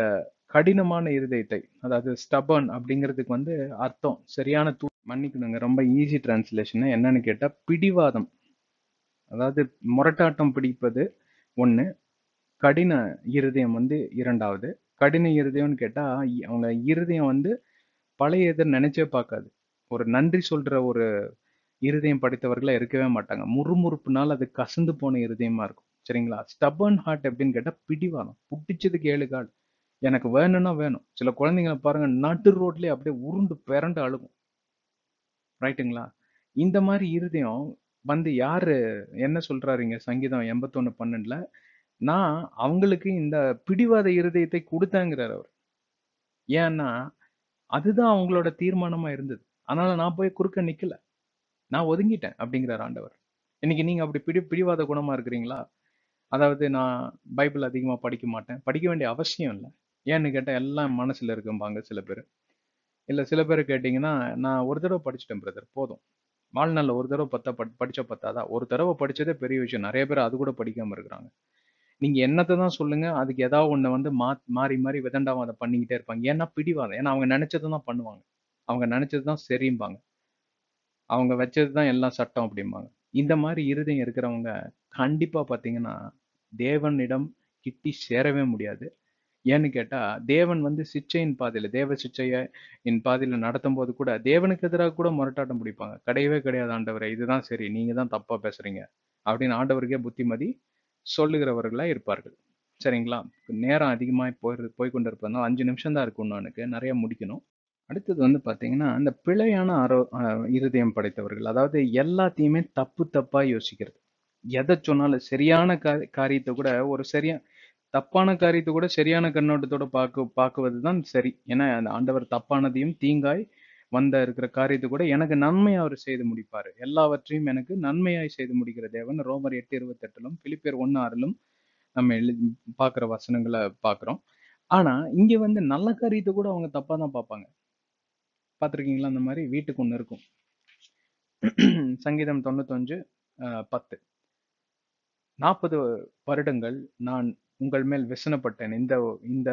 கடினமான இருதயத்தை அதாவது ஸ்டபன் அப்படிங்கிறதுக்கு வந்து அர்த்தம் சரியான தூ மன்னிக்கணுங்க ரொம்ப ஈஸி டிரான்ஸ்லேஷன் என்னன்னு கேட்டால் பிடிவாதம் அதாவது முரட்டாட்டம் பிடிப்பது ஒன்று கடின இருதயம் வந்து இரண்டாவது கடின இருதயம்னு கேட்டால் அவங்க இருதயம் வந்து பழைய இதை நினைச்சே பார்க்காது ஒரு நன்றி சொல்கிற ஒரு இருதயம் படைத்தவர்களாக இருக்கவே மாட்டாங்க முறுமுறுப்புனால் அது கசந்து போன இருதயமாக இருக்கும் சரிங்களா ஸ்டபன் ஹார்ட் எப்படின்னு கேட்டால் பிடிவாதம் பிடிச்சதுக்கு ஏழு கால் எனக்கு வேணும்னா வேணும் சில குழந்தைங்களை பாருங்க நடு ரோட்லேயே அப்படியே உருண்டு பிறண்டு அழுகும் ரைட்டுங்களா இந்த மாதிரி இருதயம் வந்து யார் என்ன சொல்கிறாருங்க சங்கீதம் எண்பத்தொன்னு பன்னெண்டில் நான் அவங்களுக்கு இந்த பிடிவாத இருதயத்தை கொடுத்தேங்கிறார் அவர் ஏன்னா அதுதான் அவங்களோட தீர்மானமாக இருந்தது அதனால் நான் போய் குறுக்க நிற்கல நான் ஒதுங்கிட்டேன் அப்படிங்கிறார் ஆண்டவர் இன்னைக்கு நீங்கள் அப்படி பிடி பிடிவாத குணமாக இருக்கிறீங்களா அதாவது நான் பைபிள் அதிகமாக படிக்க மாட்டேன் படிக்க வேண்டிய அவசியம் இல்லை ஏன்னு கேட்டால் எல்லாம் மனசில் இருக்கும்பாங்க சில பேர் இல்லை சில பேர் கேட்டிங்கன்னா நான் ஒரு தடவை படிச்சிட்டேன் பிரதர் போதும் வாழ்நாளில் ஒரு தடவை பத்தா பட் படித்த பத்தாதான் ஒரு தடவை படித்ததே பெரிய விஷயம் நிறைய பேர் அது கூட படிக்காமல் இருக்கிறாங்க நீங்கள் என்னத்தை தான் சொல்லுங்கள் அதுக்கு ஏதாவது ஒன்று வந்து மா மாறி மாறி அதை பண்ணிக்கிட்டே இருப்பாங்க ஏன்னா பிடிவாதம் ஏன்னா அவங்க நினச்சது தான் பண்ணுவாங்க அவங்க நினச்சது தான் சரிம்பாங்க அவங்க வச்சது தான் எல்லாம் சட்டம் அப்படிம்பாங்க இந்த மாதிரி இருதயம் இருக்கிறவங்க கண்டிப்பாக பார்த்தீங்கன்னா தேவனிடம் கிட்டி சேரவே முடியாது ஏன்னு கேட்டால் தேவன் வந்து சிச்சையின் பாதையில் தேவ சிச்சையை என் பாதையில் நடத்தும் போது கூட தேவனுக்கு எதிராக கூட முரட்டாட்டம் பிடிப்பாங்க கிடையவே கிடையாது ஆண்டவரை இதுதான் சரி நீங்கள் தான் தப்பாக பேசுகிறீங்க அப்படின்னு ஆண்டவருக்கே புத்திமதி சொல்லுகிறவர்களாக இருப்பார்கள் சரிங்களா நேரம் அதிகமாக போயிரு போய் கொண்டு இருப்பதுனால அஞ்சு நிமிஷம் தான் இருக்கும் எனக்கு நிறைய முடிக்கணும் அடுத்தது வந்து பார்த்தீங்கன்னா அந்த பிழையான அரோ இருதயம் படைத்தவர்கள் அதாவது எல்லாத்தையுமே தப்பு தப்பாக யோசிக்கிறது எதை சொன்னாலும் சரியான கா காரியத்தை கூட ஒரு சரியா தப்பான காரியத்தை கூட சரியான கண்ணோட்டத்தோட பார்க்க பார்க்குவது தான் சரி ஏன்னா அந்த ஆண்டவர் தப்பானதையும் தீங்காய் வந்த இருக்கிற காரியத்தை கூட எனக்கு நன்மையாக அவர் செய்து முடிப்பார் எல்லாவற்றையும் எனக்கு நன்மையாய் செய்து முடிக்கிற தேவன் ரோமர் எட்டு இருபத்தெட்டிலும் பிலிப்பியர் ஒன்று ஆறிலும் நம்ம எழு பார்க்குற வசனங்களை பார்க்குறோம் ஆனால் இங்கே வந்து நல்ல காரியத்தை கூட அவங்க தப்பாக தான் பார்ப்பாங்க பார்த்துருக்கீங்களா அந்த மாதிரி வீட்டுக்கு ஒன்று இருக்கும் சங்கீதம் தொண்ணூத்தஞ்சு பத்து நாற்பது வருடங்கள் நான் உங்கள் மேல் வெசனப்பட்டேன் இந்த இந்த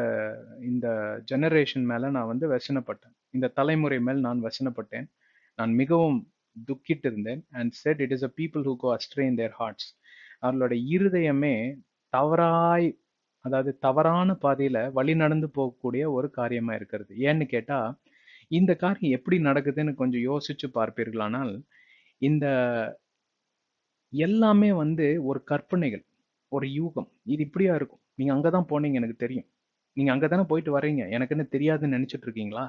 இந்த ஜெனரேஷன் மேல நான் வந்து வெசனப்பட்டேன் இந்த தலைமுறை மேல் நான் வெசனப்பட்டேன் நான் மிகவும் துக்கிட்டு இருந்தேன் and said it is a people who go astray in their hearts அவர்களோட இருதயமே தவறாய் அதாவது தவறான பாதையில வழி நடந்து போகக்கூடிய ஒரு காரியமா இருக்கிறது ஏன்னு கேட்டா இந்த காரியம் எப்படி நடக்குதுன்னு கொஞ்சம் யோசிச்சு பார்ப்பீர்களானால் இந்த எல்லாமே வந்து ஒரு கற்பனைகள் ஒரு யூகம் இது இப்படியா இருக்கும் நீங்க அங்கதான் போனீங்க எனக்கு தெரியும் நீங்க அங்கதானே போயிட்டு வரீங்க எனக்கு என்ன தெரியாதுன்னு நினைச்சிட்டு இருக்கீங்களா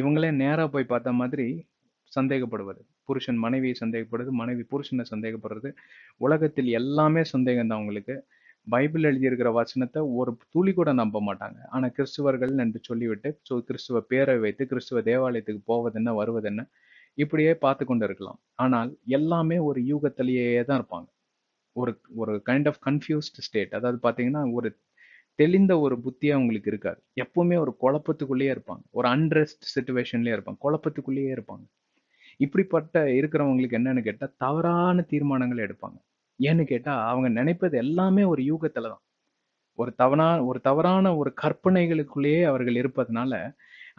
இவங்களே நேரா போய் பார்த்த மாதிரி சந்தேகப்படுவது புருஷன் மனைவியை சந்தேகப்படுறது மனைவி புருஷனை சந்தேகப்படுறது உலகத்தில் எல்லாமே சந்தேகம் தான் அவங்களுக்கு பைபிள் எழுதியிருக்கிற வசனத்தை ஒரு துளி கூட நம்ப மாட்டாங்க ஆனா கிறிஸ்துவர்கள் என்று சொல்லிவிட்டு ஸோ கிறிஸ்துவ பேரை வைத்து கிறிஸ்துவ தேவாலயத்துக்கு போவதென்ன வருவதென்ன இப்படியே பார்த்து கொண்டு இருக்கலாம் ஆனால் எல்லாமே ஒரு யூகத்திலேயே தான் இருப்பாங்க ஒரு ஒரு கைண்ட் ஆஃப் கன்ஃபியூஸ்ட் ஸ்டேட் அதாவது பார்த்தீங்கன்னா ஒரு தெளிந்த ஒரு புத்தியாக அவங்களுக்கு இருக்காது எப்பவுமே ஒரு குழப்பத்துக்குள்ளேயே இருப்பாங்க ஒரு அன்ரெஸ்ட் சுச்சுவேஷன்லேயே இருப்பாங்க குழப்பத்துக்குள்ளேயே இருப்பாங்க இப்படிப்பட்ட இருக்கிறவங்களுக்கு என்னன்னு கேட்டால் தவறான தீர்மானங்களை எடுப்பாங்க ஏன்னு கேட்டால் அவங்க நினைப்பது எல்லாமே ஒரு யூகத்தில் தான் ஒரு தவறா ஒரு தவறான ஒரு கற்பனைகளுக்குள்ளேயே அவர்கள் இருப்பதனால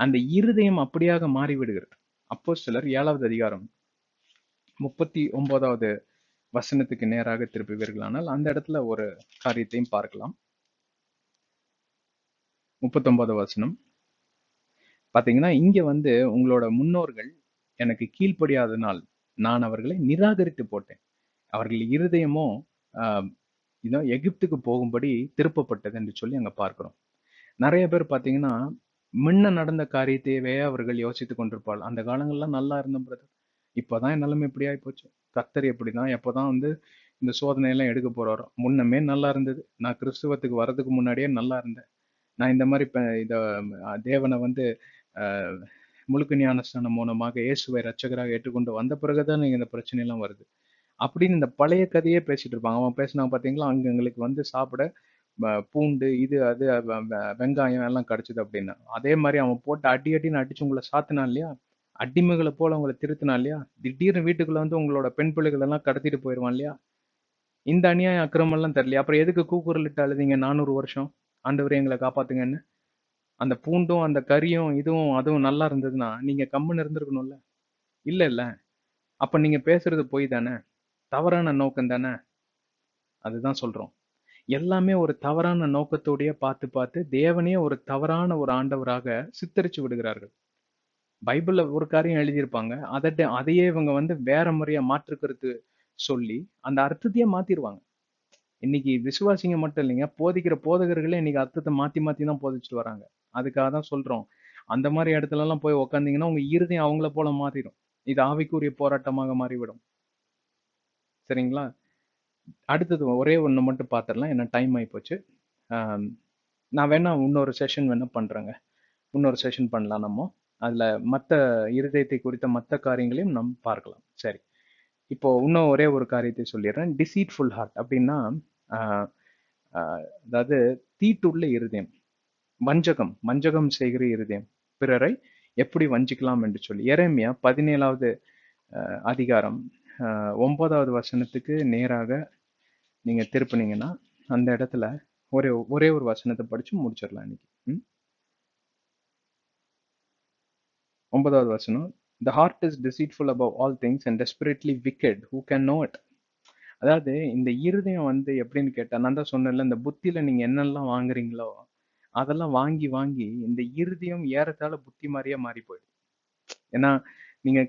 அந்த இருதயம் அப்படியாக மாறிவிடுகிறது அப்போ சிலர் ஏழாவது அதிகாரம் முப்பத்தி ஒன்பதாவது வசனத்துக்கு நேராக திருப்புவீர்களானால் அந்த இடத்துல ஒரு காரியத்தையும் பார்க்கலாம் முப்பத்தொன்பது வசனம் பாத்தீங்கன்னா இங்க வந்து உங்களோட முன்னோர்கள் எனக்கு கீழ்ப்படியாதனால் நான் அவர்களை நிராகரித்து போட்டேன் அவர்கள் இருதயமோ இதோ எகிப்துக்கு போகும்படி திருப்பப்பட்டது என்று சொல்லி அங்க பார்க்கிறோம் நிறைய பேர் பாத்தீங்கன்னா முன்ன நடந்த காரியத்தையவே அவர்கள் யோசித்து கொண்டிருப்பாள் அந்த காலங்கள்லாம் நல்லா இருந்தோம் பிரதர் இப்போதான் என் நிலைமை இப்படி போச்சு கத்தர் எப்படி தான் எப்போ தான் வந்து இந்த சோதனையெல்லாம் எடுக்க போறாரோ முன்னமே நல்லா இருந்தது நான் கிறிஸ்துவத்துக்கு வர்றதுக்கு முன்னாடியே நல்லா இருந்தேன் நான் இந்த மாதிரி இப்போ இதை தேவனை வந்து முழுக்க ஞானஸ்தானம் மூலமாக இயேசுவை ரச்சகராக ஏற்றுக்கொண்டு வந்த பிறகு தான் நீங்கள் இந்த பிரச்சனையெல்லாம் வருது அப்படின்னு இந்த பழைய கதையே பேசிட்டு இருப்பாங்க அவன் பேசினா பாத்தீங்களா அங்க எங்களுக்கு வந்து சாப்பிட பூண்டு இது அது வெங்காயம் எல்லாம் கிடச்சிது அப்படின்னா அதே மாதிரி அவன் போட்டு அடி அடின்னு அடிச்சு உங்களை சாத்தினான் இல்லையா அடிமைகளை போல உங்களை திருத்தினா இல்லையா திடீர்னு வீட்டுக்குள்ள வந்து உங்களோட பெண் பிள்ளைகள் எல்லாம் கடத்திட்டு போயிடுவான் இல்லையா இந்த அநியாயம் அக்கிரமெல்லாம் தெரியல அப்புறம் எதுக்கு கூக்குரலிட்டு அழுதிங்க நானூறு வருஷம் ஆண்டவரே எங்களை காப்பாத்துங்கன்னு அந்த பூண்டும் அந்த கறியும் இதுவும் அதுவும் நல்லா இருந்ததுன்னா நீங்க கம்முன்னு இருந்திருக்கணும்ல இல்ல இல்ல அப்ப நீங்க பேசுறது பொய் தானே தவறான நோக்கம் தானே அதுதான் சொல்றோம் எல்லாமே ஒரு தவறான நோக்கத்தோடைய பார்த்து பார்த்து தேவனே ஒரு தவறான ஒரு ஆண்டவராக சித்தரிச்சு விடுகிறார்கள் பைபிள்ல ஒரு காரியம் எழுதியிருப்பாங்க அதை அதையே இவங்க வந்து வேற முறையா மாற்றுக்கருத்து சொல்லி அந்த அர்த்தத்தையே மாற்றிடுவாங்க இன்னைக்கு விசுவாசிங்க மட்டும் இல்லைங்க போதிக்கிற போதகர்களே இன்னைக்கு அர்த்தத்தை மாத்தி மாத்தி தான் போதிச்சுட்டு வராங்க அதுக்காக தான் சொல்றோம் அந்த மாதிரி இடத்துல எல்லாம் போய் உக்காந்தீங்கன்னா உங்க இருதயம் அவங்கள போல மாறிடும் இது ஆவிக்குரிய போராட்டமாக மாறிவிடும் சரிங்களா அடுத்தது ஒரே ஒன்று மட்டும் பார்த்துடலாம் ஏன்னா டைம் ஆகிப்போச்சு நான் வேணா இன்னொரு செஷன் வேணா பண்ணுறேங்க இன்னொரு செஷன் பண்ணலாம் நம்ம அதுல மற்ற இருதயத்தை குறித்த மற்ற காரியங்களையும் நாம் பார்க்கலாம் சரி இப்போ இன்னும் ஒரே ஒரு காரியத்தை சொல்லிடுறேன் டிசீட்ஃபுல் ஹார்ட் அப்படின்னா அதாவது தீட்டுள்ள இருதயம் வஞ்சகம் வஞ்சகம் செய்கிற இருதயம் பிறரை எப்படி வஞ்சிக்கலாம் என்று சொல்லி எரேமியா பதினேழாவது அதிகாரம் ஒன்பதாவது வசனத்துக்கு நேராக நீங்க திருப்பினீங்கன்னா அந்த இடத்துல ஒரே ஒரே ஒரு வசனத்தை படிச்சு முடிச்சிடலாம் இன்னைக்கு ம் ஒன்பதாவது வசனம் the heart is deceitful above all things and desperately wicked who can know it அதாவது இந்த இருதயம் வந்து எப்படின்னு கேட்டால் நான் தான் சொன்னேன்ல இந்த புத்தியில் நீங்கள் என்னெல்லாம் வாங்குறீங்களோ அதெல்லாம் வாங்கி வாங்கி இந்த இருதயம் ஏறத்தால புத்தி மாதிரியே மாறி போயிடும் ஏன்னா நீங்கள்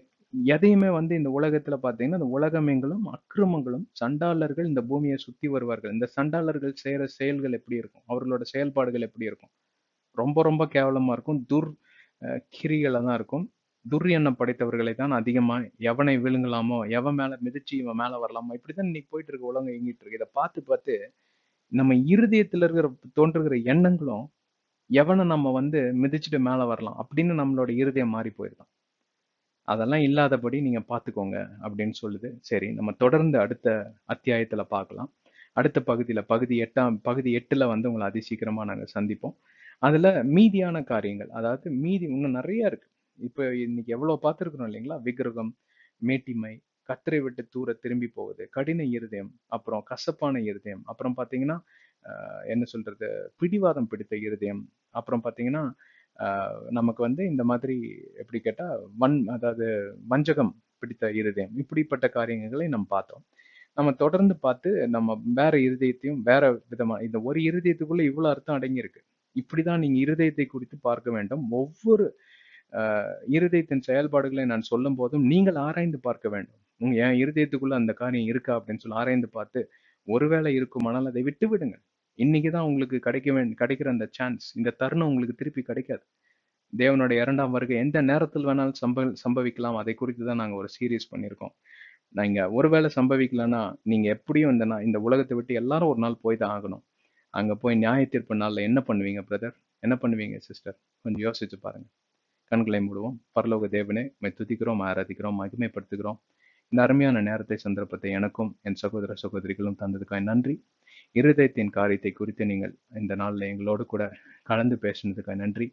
எதையுமே வந்து இந்த உலகத்துல பாத்தீங்கன்னா இந்த உலகமெங்களும் அக்கிரமங்களும் சண்டாளர்கள் இந்த பூமியை சுத்தி வருவார்கள் இந்த சண்டாளர்கள் செய்யற செயல்கள் எப்படி இருக்கும் அவர்களோட செயல்பாடுகள் எப்படி இருக்கும் ரொம்ப ரொம்ப கேவலமா இருக்கும் துர் கிரிகளை தான் இருக்கும் துர்யண்ணம் படைத்தவர்களை தான் அதிகமாக எவனை விழுங்கலாமோ எவன் மேலே மிதிச்சு இவன் மேலே வரலாமோ இப்படி தான் இன்னைக்கு போயிட்டு இருக்க உலகம் இயங்கிட்டு இருக்கு இதை பார்த்து பார்த்து நம்ம இருதயத்தில் இருக்கிற தோன்றுகிற எண்ணங்களும் எவனை நம்ம வந்து மிதிச்சுட்டு மேலே வரலாம் அப்படின்னு நம்மளோட இருதயம் மாறி போயிடலாம் அதெல்லாம் இல்லாதபடி நீங்கள் பார்த்துக்கோங்க அப்படின்னு சொல்லுது சரி நம்ம தொடர்ந்து அடுத்த அத்தியாயத்தில் பார்க்கலாம் அடுத்த பகுதியில் பகுதி எட்டாம் பகுதி எட்டில் வந்து உங்களை அதிசீக்கிரமாக நாங்கள் சந்திப்போம் அதில் மீதியான காரியங்கள் அதாவது மீதி இன்னும் நிறைய இருக்குது இப்போ இன்னைக்கு எவ்வளோ பார்த்துருக்குறோம் இல்லைங்களா விக்கிரகம் மேட்டிமை கத்தரை விட்டு தூர திரும்பி போவது கடின இருதயம் அப்புறம் கசப்பான இருதயம் அப்புறம் பார்த்தீங்கன்னா என்ன சொல்றது பிடிவாதம் பிடித்த இருதயம் அப்புறம் பார்த்தீங்கன்னா நமக்கு வந்து இந்த மாதிரி எப்படி கேட்டால் வன் அதாவது வஞ்சகம் பிடித்த இருதயம் இப்படிப்பட்ட காரியங்களை நம்ம பார்த்தோம் நம்ம தொடர்ந்து பார்த்து நம்ம வேற இருதயத்தையும் வேற விதமா இந்த ஒரு இருதயத்துக்குள்ள இவ்வளோ அர்த்தம் அடங்கியிருக்கு இப்படிதான் நீங்க இருதயத்தை குறித்து பார்க்க வேண்டும் ஒவ்வொரு இருதயத்தின் செயல்பாடுகளை நான் சொல்லும் போதும் நீங்கள் ஆராய்ந்து பார்க்க வேண்டும் உங்க என் இருதயத்துக்குள்ள அந்த காரியம் இருக்கா அப்படின்னு சொல்லி ஆராய்ந்து பார்த்து ஒருவேளை இருக்குமானால் அதை விட்டு விடுங்க இன்னைக்குதான் தான் உங்களுக்கு கிடைக்க வேண்டி கிடைக்கிற அந்த சான்ஸ் இந்த தருணம் உங்களுக்கு திருப்பி கிடைக்காது தேவனுடைய இரண்டாம் வருகை எந்த நேரத்தில் வேணாலும் சம்ப சம்பவிக்கலாம் அதை குறித்து தான் நாங்கள் ஒரு சீரியஸ் பண்ணியிருக்கோம் நீங்கள் ஒருவேளை சம்பவிக்கலன்னா நீங்கள் எப்படியும் இந்த இந்த உலகத்தை விட்டு எல்லாரும் ஒரு நாள் போய் தான் ஆகணும் அங்கே போய் நியாய தீர்ப்பு நாளில் என்ன பண்ணுவீங்க பிரதர் என்ன பண்ணுவீங்க சிஸ்டர் கொஞ்சம் யோசிச்சு பாருங்கள் கண்களை மூடுவோம் பரலோக தேவனே மை துதிக்கிறோம் ஆராதிக்கிறோம் மகிமைப்படுத்துகிறோம் இந்த அருமையான நேரத்தை சந்தர்ப்பத்தை எனக்கும் என் சகோதர சகோதரிகளும் தந்ததுக்காக நன்றி இருதயத்தின் காரியத்தை குறித்து நீங்கள் இந்த நாளில் எங்களோடு கூட கலந்து பேசினதுக்காக நன்றி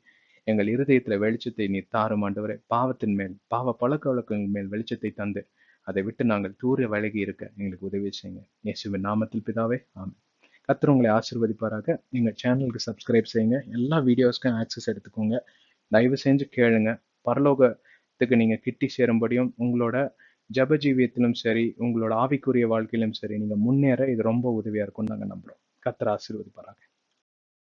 எங்கள் இருதயத்தில் வெளிச்சத்தை நீ தாரும் ஆண்டவரே பாவத்தின் மேல் பாவ பழக்க வழக்கங்கள் மேல் வெளிச்சத்தை தந்து அதை விட்டு நாங்கள் தூர விலகி இருக்க எங்களுக்கு உதவி செய்யுங்க இயேசுவின் நாமத்தில் பிதாவே ஆமாம் கத்துற உங்களை ஆசிர்வதிப்பாராக எங்கள் சேனலுக்கு சப்ஸ்கிரைப் செய்யுங்க எல்லா வீடியோஸ்க்கும் ஆக்சஸ் எடுத்துக்கோங்க தயவு செஞ்சு கேளுங்க பரலோகத்துக்கு நீங்கள் கிட்டி சேரும்படியும் உங்களோட ஜப ஜீவியத்திலும் சரி உங்களோட ஆவிக்குரிய வாழ்க்கையிலும் சரி நீங்கள் முன்னேற இது ரொம்ப உதவியாக இருக்கும்னு நாங்கள் நம்புகிறோம் கத்தர் ஆசீர்வதிப்பாராங்க